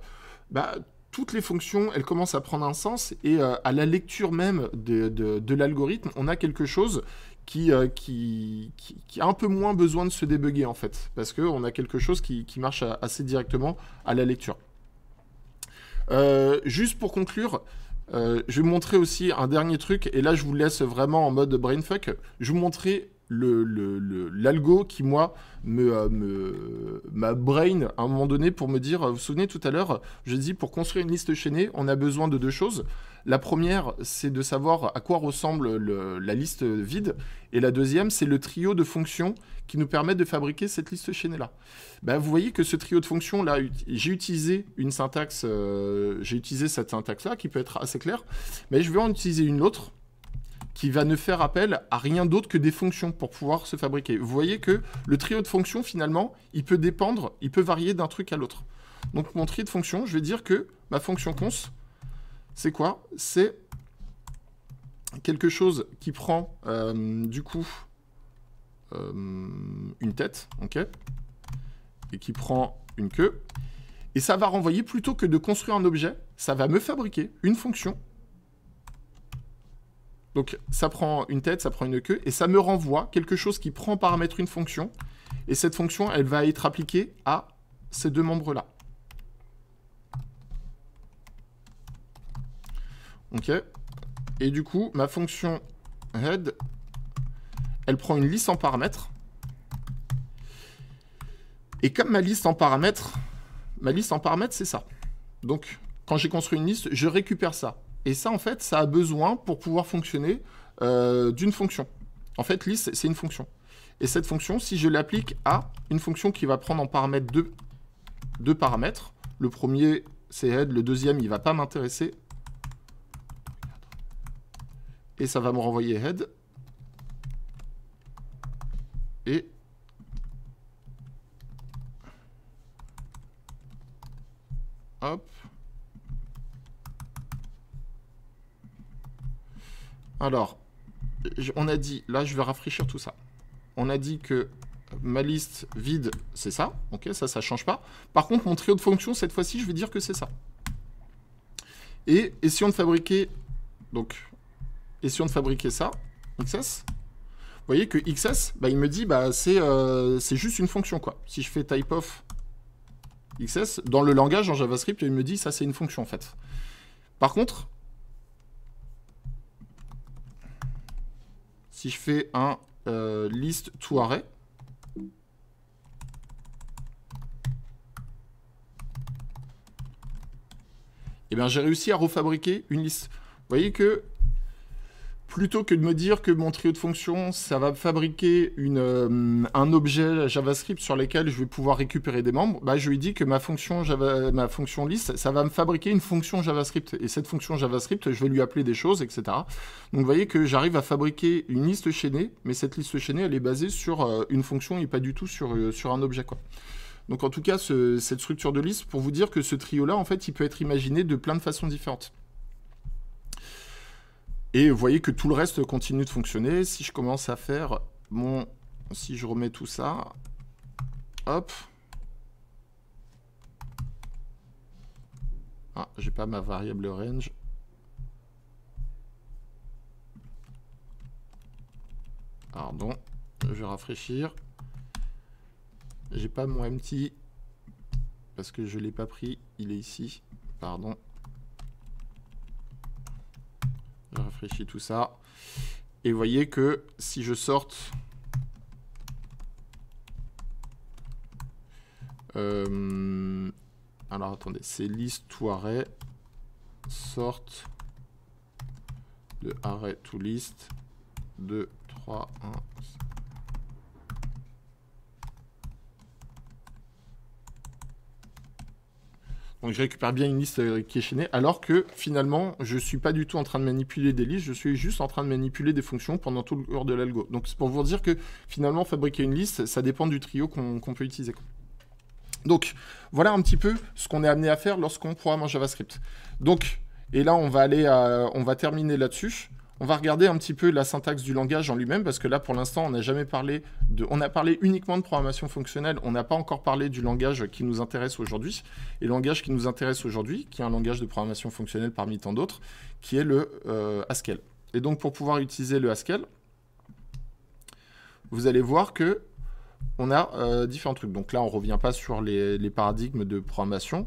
bah, toutes les fonctions, elles commencent à prendre un sens et euh, à la lecture même de, l'algorithme, on a quelque chose euh, qui, qui, a un peu moins besoin de se débugger en fait, parce qu'on a quelque chose qui, marche assez directement à la lecture. Euh, juste pour conclure, je vais vous montrer aussi un dernier truc, et là je vous laisse vraiment en mode brainfuck, je vais vous montrer l'algo le, qui, moi, euh, me, ma brain à un moment donné pour me dire, vous vous souvenez tout à l'heure, je dis pour construire une liste chaînée, on a besoin de deux choses. La première, c'est de savoir à quoi ressemble la liste vide. Et la deuxième, c'est le trio de fonctions qui nous permettent de fabriquer cette liste chaînée-là. Ben, vous voyez que ce trio de fonctions, là, j'ai utilisé une syntaxe, euh, j'ai utilisé cette syntaxe-là qui peut être assez claire, mais je vais en utiliser une autre qui va ne faire appel à rien d'autre que des fonctions pour pouvoir se fabriquer. Vous voyez que le trio de fonctions, finalement, il peut dépendre, il peut varier d'un truc à l'autre. Donc mon trio de fonctions, je vais dire que ma fonction cons, c'est quoi C'est quelque chose qui prend, euh, du coup, euh, une tête, ok Et qui prend une queue. Et ça va renvoyer, plutôt que de construire un objet, ça va me fabriquer une fonction donc ça prend une tête, ça prend une queue, et ça me renvoie quelque chose qui prend en paramètre une fonction, et cette fonction, elle va être appliquée à ces deux membres-là. Ok. Et du coup, ma fonction head, elle prend une liste en paramètres. Et comme ma liste en paramètre, ma liste en paramètres, c'est ça. Donc, quand j'ai construit une liste, je récupère ça. Et ça, en fait, ça a besoin pour pouvoir fonctionner euh, d'une fonction. En fait, list, c'est une fonction. Et cette fonction, si je l'applique à une fonction qui va prendre en paramètre deux, deux paramètres, le premier, c'est head, le deuxième, il ne va pas m'intéresser. Et ça va me renvoyer head. Et hop. Alors, on a dit, là je vais rafraîchir tout ça. On a dit que ma liste vide, c'est ça. Ok, ça, ça change pas. Par contre, mon trio de fonctions, cette fois-ci, je vais dire que c'est ça. Et essayons de fabriquer... Donc, essayons de fabriquer ça, XS. Vous voyez que XS, bah, il me dit, bah, euh, c'est juste une fonction, quoi. Si je fais type of XS, dans le langage, en JavaScript, il me dit, ça, c'est une fonction, en fait. Par contre, je fais un euh, liste list to et bien j'ai réussi à refabriquer une liste. voyez que plutôt que de me dire que mon trio de fonctions, ça va fabriquer une, euh, un objet JavaScript sur lequel je vais pouvoir récupérer des membres, bah, je lui dis que ma fonction, liste ma fonction liste, ça va me fabriquer une fonction JavaScript. Et cette fonction JavaScript, je vais lui appeler des choses, etc. Donc vous voyez que j'arrive à fabriquer une liste chaînée, mais cette liste chaînée, elle est basée sur euh, une fonction et pas du tout sur, euh, sur un objet. Quoi. Donc en tout cas, cette structure de liste, pour vous dire que ce trio-là, en fait, il peut être imaginé de plein de façons différentes. Et vous voyez que tout le reste continue de fonctionner. Si je commence à faire mon... Si je remets tout ça... Hop. Ah, j'ai pas ma variable range. Pardon, je vais rafraîchir. J'ai pas mon empty parce que je l'ai pas pris, il est ici. Pardon. Je rafraîchis tout ça. Et voyez que si je sorte... Euh, alors attendez, c'est list arrêt sorte de arrêt to list 2, 3, 1, Donc je récupère bien une liste euh, qui est chaînée, alors que finalement, je ne suis pas du tout en train de manipuler des listes, je suis juste en train de manipuler des fonctions pendant tout le cours de l'algo. Donc c'est pour vous dire que finalement, fabriquer une liste, ça dépend du trio qu'on peut utiliser. Donc voilà un petit peu ce qu'on est amené à faire lorsqu'on programme en JavaScript. Donc, et là, on va, aller on va terminer là-dessus. On va regarder un petit peu la syntaxe du langage en lui-même, parce que là, pour l'instant, on n'a jamais parlé de... On a parlé uniquement de programmation fonctionnelle, on n'a pas encore parlé du langage qui nous intéresse aujourd'hui. Et le langage qui nous intéresse aujourd'hui, qui est un langage de programmation fonctionnelle parmi tant d'autres, qui est le euh, Haskell. Et donc, pour pouvoir utiliser le Haskell, vous allez voir que on a euh, différents trucs. Donc là, on ne revient pas sur les, paradigmes de programmation.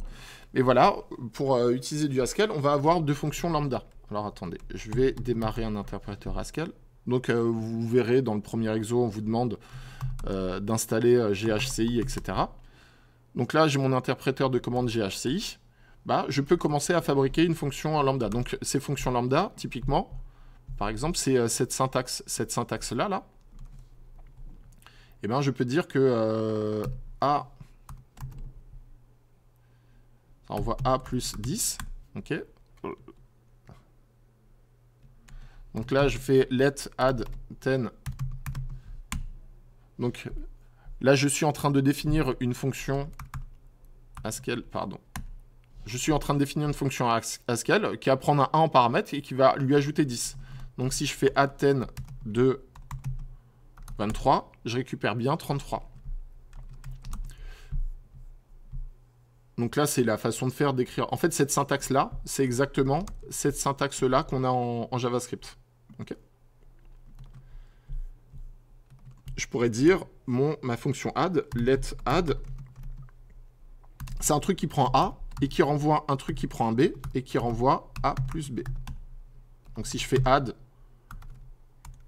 Mais voilà, pour euh, utiliser du Haskell, on va avoir deux fonctions lambda. Alors attendez, je vais démarrer un interpréteur Haskell. Donc euh, vous verrez dans le premier exo, on vous demande euh, d'installer euh, GHCI, etc. Donc là, j'ai mon interpréteur de commande GHCI. Bah, je peux commencer à fabriquer une fonction lambda. Donc ces fonctions lambda, typiquement, par exemple, c'est cette syntaxe, cette syntaxe là, là. Et eh ben, je peux dire que a, On voit a plus 10, ok. Donc là, je fais let add 10. Donc là, je suis en train de définir une fonction Haskell, pardon. Je suis en train de définir une fonction Haskell qui va prendre un 1 en paramètre et qui va lui ajouter 10. Donc si je fais add 10 de 23, je récupère bien 33. Donc là, c'est la façon de faire d'écrire. En fait, cette syntaxe-là, c'est exactement cette syntaxe-là qu'on a en, JavaScript. OK Je pourrais dire mon, ma fonction add, let add. C'est un truc qui prend A et qui renvoie un truc qui prend un B et qui renvoie A plus B. Donc si je fais add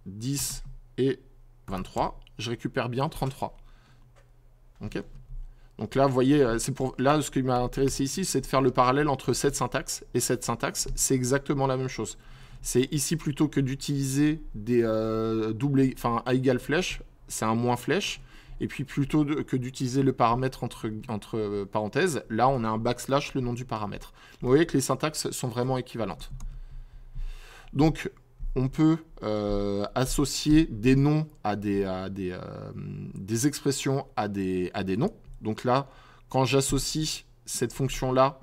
10 et 23, je récupère bien 33. Ok donc là, vous voyez, euh, c'est pour là ce qui m'a intéressé ici, c'est de faire le parallèle entre cette syntaxe et cette syntaxe. C'est exactement la même chose. C'est ici plutôt que d'utiliser des euh, enfin à égale flèche, c'est un moins flèche. Et puis plutôt que d'utiliser le paramètre entre, entre euh, parenthèses, là on a un backslash le nom du paramètre. Vous voyez que les syntaxes sont vraiment équivalentes. Donc on peut euh, associer des noms à des, des expressions à des, à des noms. Donc là, quand j'associe cette fonction-là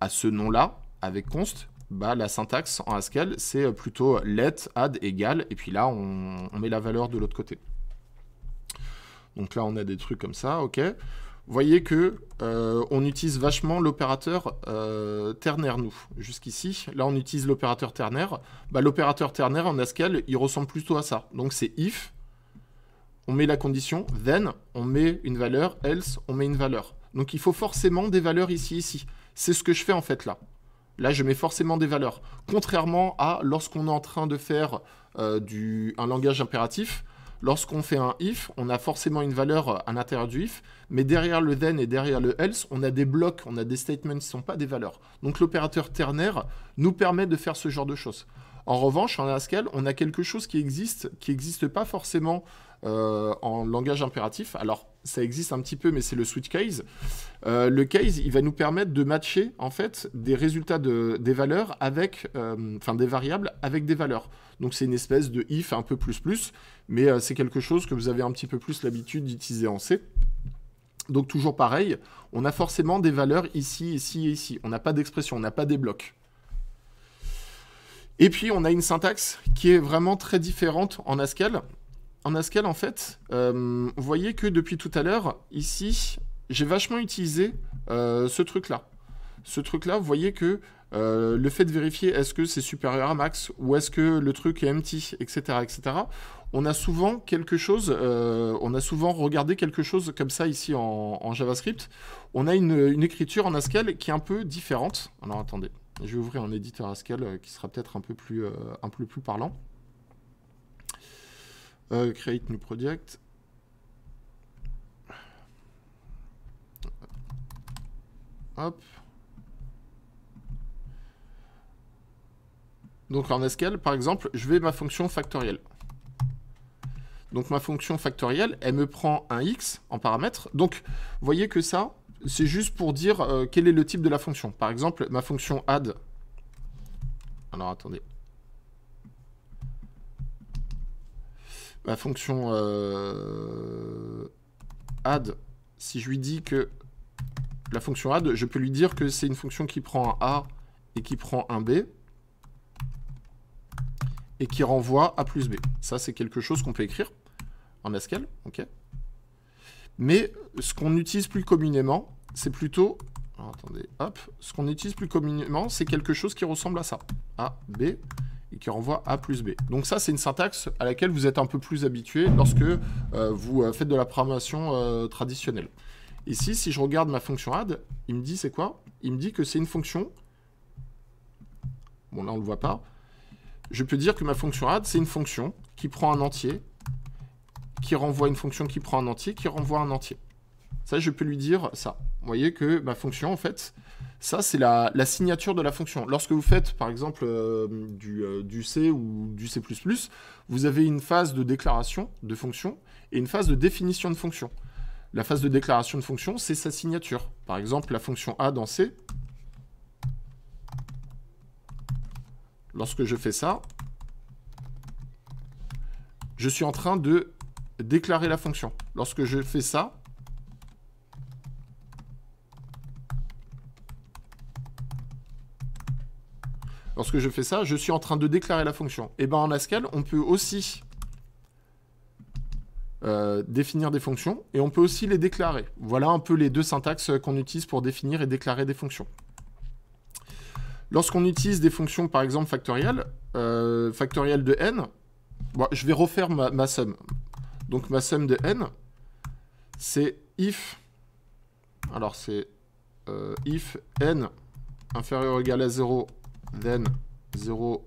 à ce nom-là, avec const, bah, la syntaxe en Haskell, c'est euh, plutôt let, add, égal, et puis là, on, met la valeur de l'autre côté. Donc là, on a des trucs comme ça, ok. Vous voyez que euh, on utilise vachement l'opérateur euh, ternaire, nous, jusqu'ici. Là, on utilise l'opérateur ternaire. Bah, l'opérateur ternaire en Haskell, il ressemble plutôt à ça. Donc c'est if, on met la condition, then, on met une valeur, else, on met une valeur. Donc il faut forcément des valeurs ici, ici. C'est ce que je fais en fait là. Là, je mets forcément des valeurs. Contrairement à lorsqu'on est en train de faire euh, du, un langage impératif, lorsqu'on fait un if, on a forcément une valeur euh, à l'intérieur du if, mais derrière le then et derrière le else, on a des blocs, on a des statements qui ne sont pas des valeurs. Donc l'opérateur ternaire nous permet de faire ce genre de choses. En revanche, en Haskell, on a quelque chose qui existe, qui n'existe pas forcément euh, en langage impératif. Alors, ça existe un petit peu, mais c'est le switch case. Euh, le case, il va nous permettre de matcher en fait des résultats des valeurs avec, euh, enfin des variables avec des valeurs. Donc c'est une espèce de if un peu plus plus, mais c'est quelque chose que vous avez un petit peu plus l'habitude d'utiliser en C. Donc toujours pareil, on a forcément des valeurs ici, ici et ici. On n'a pas d'expression, on n'a pas des blocs. Et puis on a une syntaxe qui est vraiment très différente en Haskell en Ascal, en fait, euh, vous voyez que depuis tout à l'heure, ici, j'ai vachement utilisé euh, ce truc-là. Ce truc-là, vous voyez que euh, le fait de vérifier est-ce que c'est supérieur à max ou est-ce que le truc est empty, etc., etc. On a souvent quelque chose, on a souvent regardé quelque chose comme ça ici en, JavaScript. On a une, écriture en Haskell qui est un peu différente. Alors attendez, je vais ouvrir un éditeur Haskell qui sera peut-être un peu plus, un peu plus parlant. Euh, create new project. Hop. Donc en Haskell, par exemple, je vais ma fonction factorielle. Donc ma fonction factorielle, elle me prend un x en paramètre. Donc vous voyez que ça, c'est juste pour dire euh, quel est le type de la fonction. Par exemple, ma fonction add. Alors attendez, La fonction euh, add, si je lui dis que la fonction add, je peux lui dire que c'est une fonction qui prend un A et qui prend un B et qui renvoie A plus B. Ça, c'est quelque chose qu'on peut écrire en Haskell. ok Mais ce qu'on utilise plus communément, c'est plutôt... attendez, hop. Ce qu'on utilise plus communément, c'est quelque chose qui ressemble à ça. A, B, et qui renvoie A plus B. Donc ça, c'est une syntaxe à laquelle vous êtes un peu plus habitué lorsque euh, vous euh, faites de la programmation euh, traditionnelle. Ici, si je regarde ma fonction add, il me dit c'est quoi Il me dit que c'est une fonction... Bon, là, on ne le voit pas. Je peux dire que ma fonction add, c'est une fonction qui prend un entier, qui renvoie une fonction qui prend un entier, qui renvoie un entier. Ça, je peux lui dire ça. Vous voyez que ma fonction, en fait, ça, c'est la, signature de la fonction. Lorsque vous faites, par exemple, euh, du, euh, du, C ou du C++, vous avez une phase de déclaration de fonction et une phase de définition de fonction. La phase de déclaration de fonction, c'est sa signature. Par exemple, la fonction A dans C, lorsque je fais ça, je suis en train de déclarer la fonction. Lorsque je fais ça, Lorsque je fais ça, je suis en train de déclarer la fonction. Et eh bien en Haskell, on peut aussi euh, définir des fonctions et on peut aussi les déclarer. Voilà un peu les deux syntaxes qu'on utilise pour définir et déclarer des fonctions. Lorsqu'on utilise des fonctions, par exemple, factorielle, euh, factorielle de n, je vais refaire ma, somme. Donc ma somme de n, c'est if, alors c'est euh, if n inférieur ou égal à 0 then 0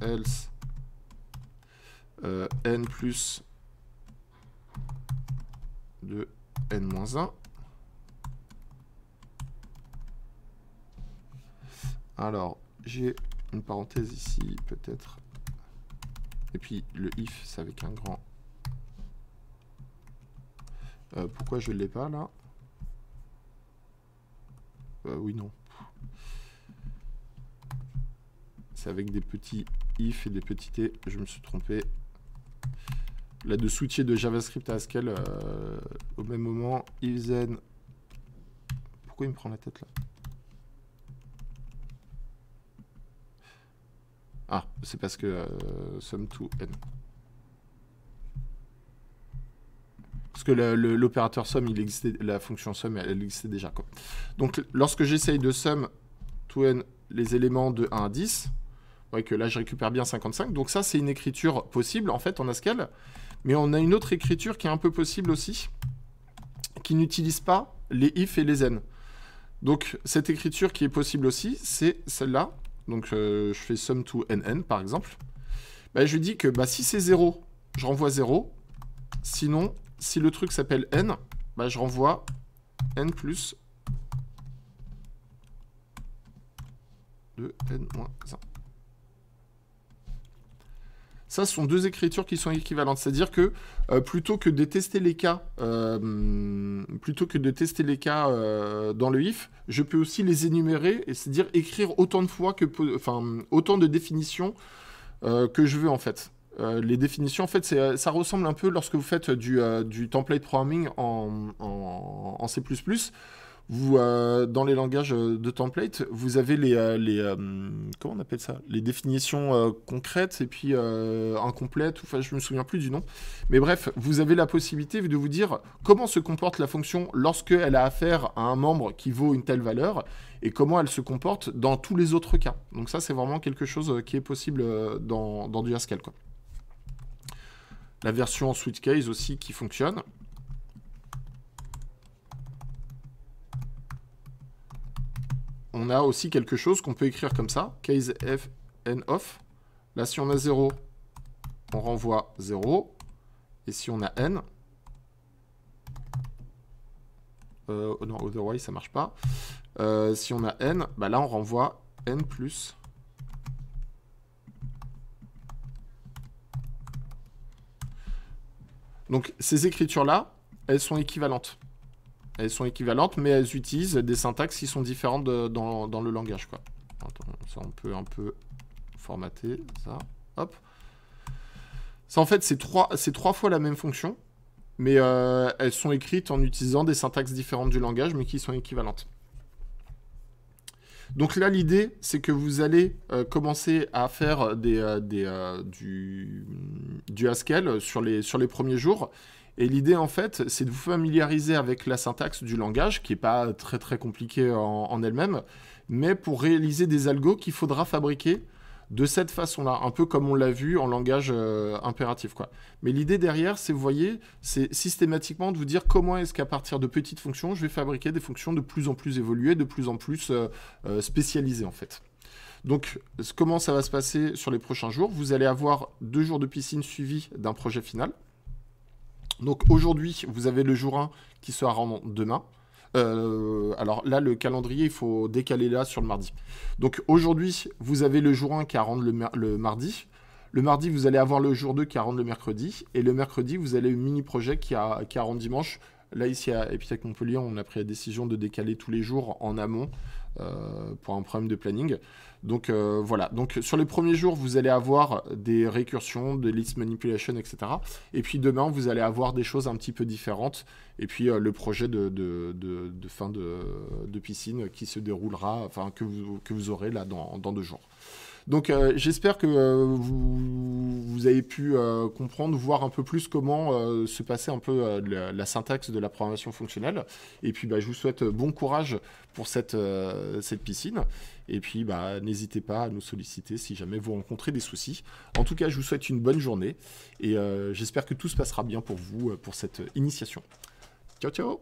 else euh, n plus de n-1. Alors, j'ai une parenthèse ici, peut-être. Et puis, le if, c'est avec un grand. Euh, pourquoi je ne l'ai pas, là euh, Oui, non. avec des petits if et des petits t. Je me suis trompé. Là, de soutien de JavaScript à Haskell, euh, au même moment, if then... Pourquoi il me prend la tête, là Ah, c'est parce que euh, sum to n. Parce que l'opérateur sum, il existait, la fonction sum, elle, existait déjà. Quoi. Donc, lorsque j'essaye de sum to n les éléments de 1 à 10, Ouais, que là, je récupère bien 55. Donc ça, c'est une écriture possible, en fait, en Haskell. Mais on a une autre écriture qui est un peu possible aussi, qui n'utilise pas les if et les n. Donc cette écriture qui est possible aussi, c'est celle-là. Donc euh, je fais sum to nn, par exemple. Bah, je je dis que bah, si c'est 0, je renvoie 0. Sinon, si le truc s'appelle n, bah, je renvoie n plus 2 n-1. moins ça, ce sont deux écritures qui sont équivalentes. C'est-à-dire que euh, plutôt que de tester les cas, euh, plutôt que de tester les cas euh, dans le if, je peux aussi les énumérer, et c'est-à-dire écrire autant de fois que, enfin, autant de définitions que je veux en fait. les définitions, en fait, ça ressemble un peu lorsque vous faites du, template programming en C++ vous, euh, dans les langages euh, de template, vous avez les, euh, les comment on appelle ça Les définitions concrètes et puis incomplètes, enfin je me souviens plus du nom. Mais bref, vous avez la possibilité de vous dire comment se comporte la fonction lorsqu'elle a affaire à un membre qui vaut une telle valeur et comment elle se comporte dans tous les autres cas. Donc ça, c'est vraiment quelque chose qui est possible dans, du Haskell. La version Switch Case aussi qui fonctionne. on a aussi quelque chose qu'on peut écrire comme ça, case f n off. Là, si on a 0, on renvoie 0. Et si on a n, euh, non, otherwise, ça marche pas. Euh, si on a n, bah là, on renvoie n plus. Donc, ces écritures-là, elles sont équivalentes. Elles sont équivalentes, mais elles utilisent des syntaxes qui sont différentes dans, le langage. Quoi. ça, on peut un peu formater ça. Hop. Ça, en fait, c'est trois, trois fois la même fonction, mais euh, elles sont écrites en utilisant des syntaxes différentes du langage, mais qui sont équivalentes. Donc là, l'idée, c'est que vous allez euh, commencer à faire des, euh, du, du Haskell sur les, sur les premiers jours. Et l'idée, en fait, c'est de vous familiariser avec la syntaxe du langage, qui n'est pas très très compliquée en, elle-même, mais pour réaliser des algos qu'il faudra fabriquer de cette façon-là, un peu comme on l'a vu en langage euh, impératif. Quoi. Mais l'idée derrière, c'est, vous voyez, c'est systématiquement de vous dire comment est-ce qu'à partir de petites fonctions, je vais fabriquer des fonctions de plus en plus évoluées, de plus en plus euh, euh, spécialisées, en fait. Donc, comment ça va se passer sur les prochains jours Vous allez avoir deux jours de piscine suivis d'un projet final. Donc aujourd'hui, vous avez le jour 1 qui sera rendu demain. Euh, alors là, le calendrier, il faut décaler là sur le mardi. Donc aujourd'hui, vous avez le jour 1 qui est le, mardi. Le mardi, vous allez avoir le jour 2 qui est le mercredi. Et le mercredi, vous avez le mini-projet qui a rendu dimanche. Là, ici à Epitech Montpellier, on a pris la décision de décaler tous les jours en amont euh, pour un problème de planning. Donc euh, voilà, donc sur les premiers jours, vous allez avoir des récursions, des list manipulation, etc. Et puis demain, vous allez avoir des choses un petit peu différentes. Et puis euh, le projet de, fin de, piscine qui se déroulera, enfin que vous, aurez là dans, deux jours. Donc euh, j'espère que vous, avez pu comprendre, voir un peu plus comment se passait un peu la, syntaxe de la programmation fonctionnelle. Et puis bah, je vous souhaite bon courage pour cette piscine. Et puis, bah, n'hésitez pas à nous solliciter si jamais vous rencontrez des soucis. En tout cas, je vous souhaite une bonne journée et euh, j'espère que tout se passera bien pour vous euh, pour cette initiation. Ciao, ciao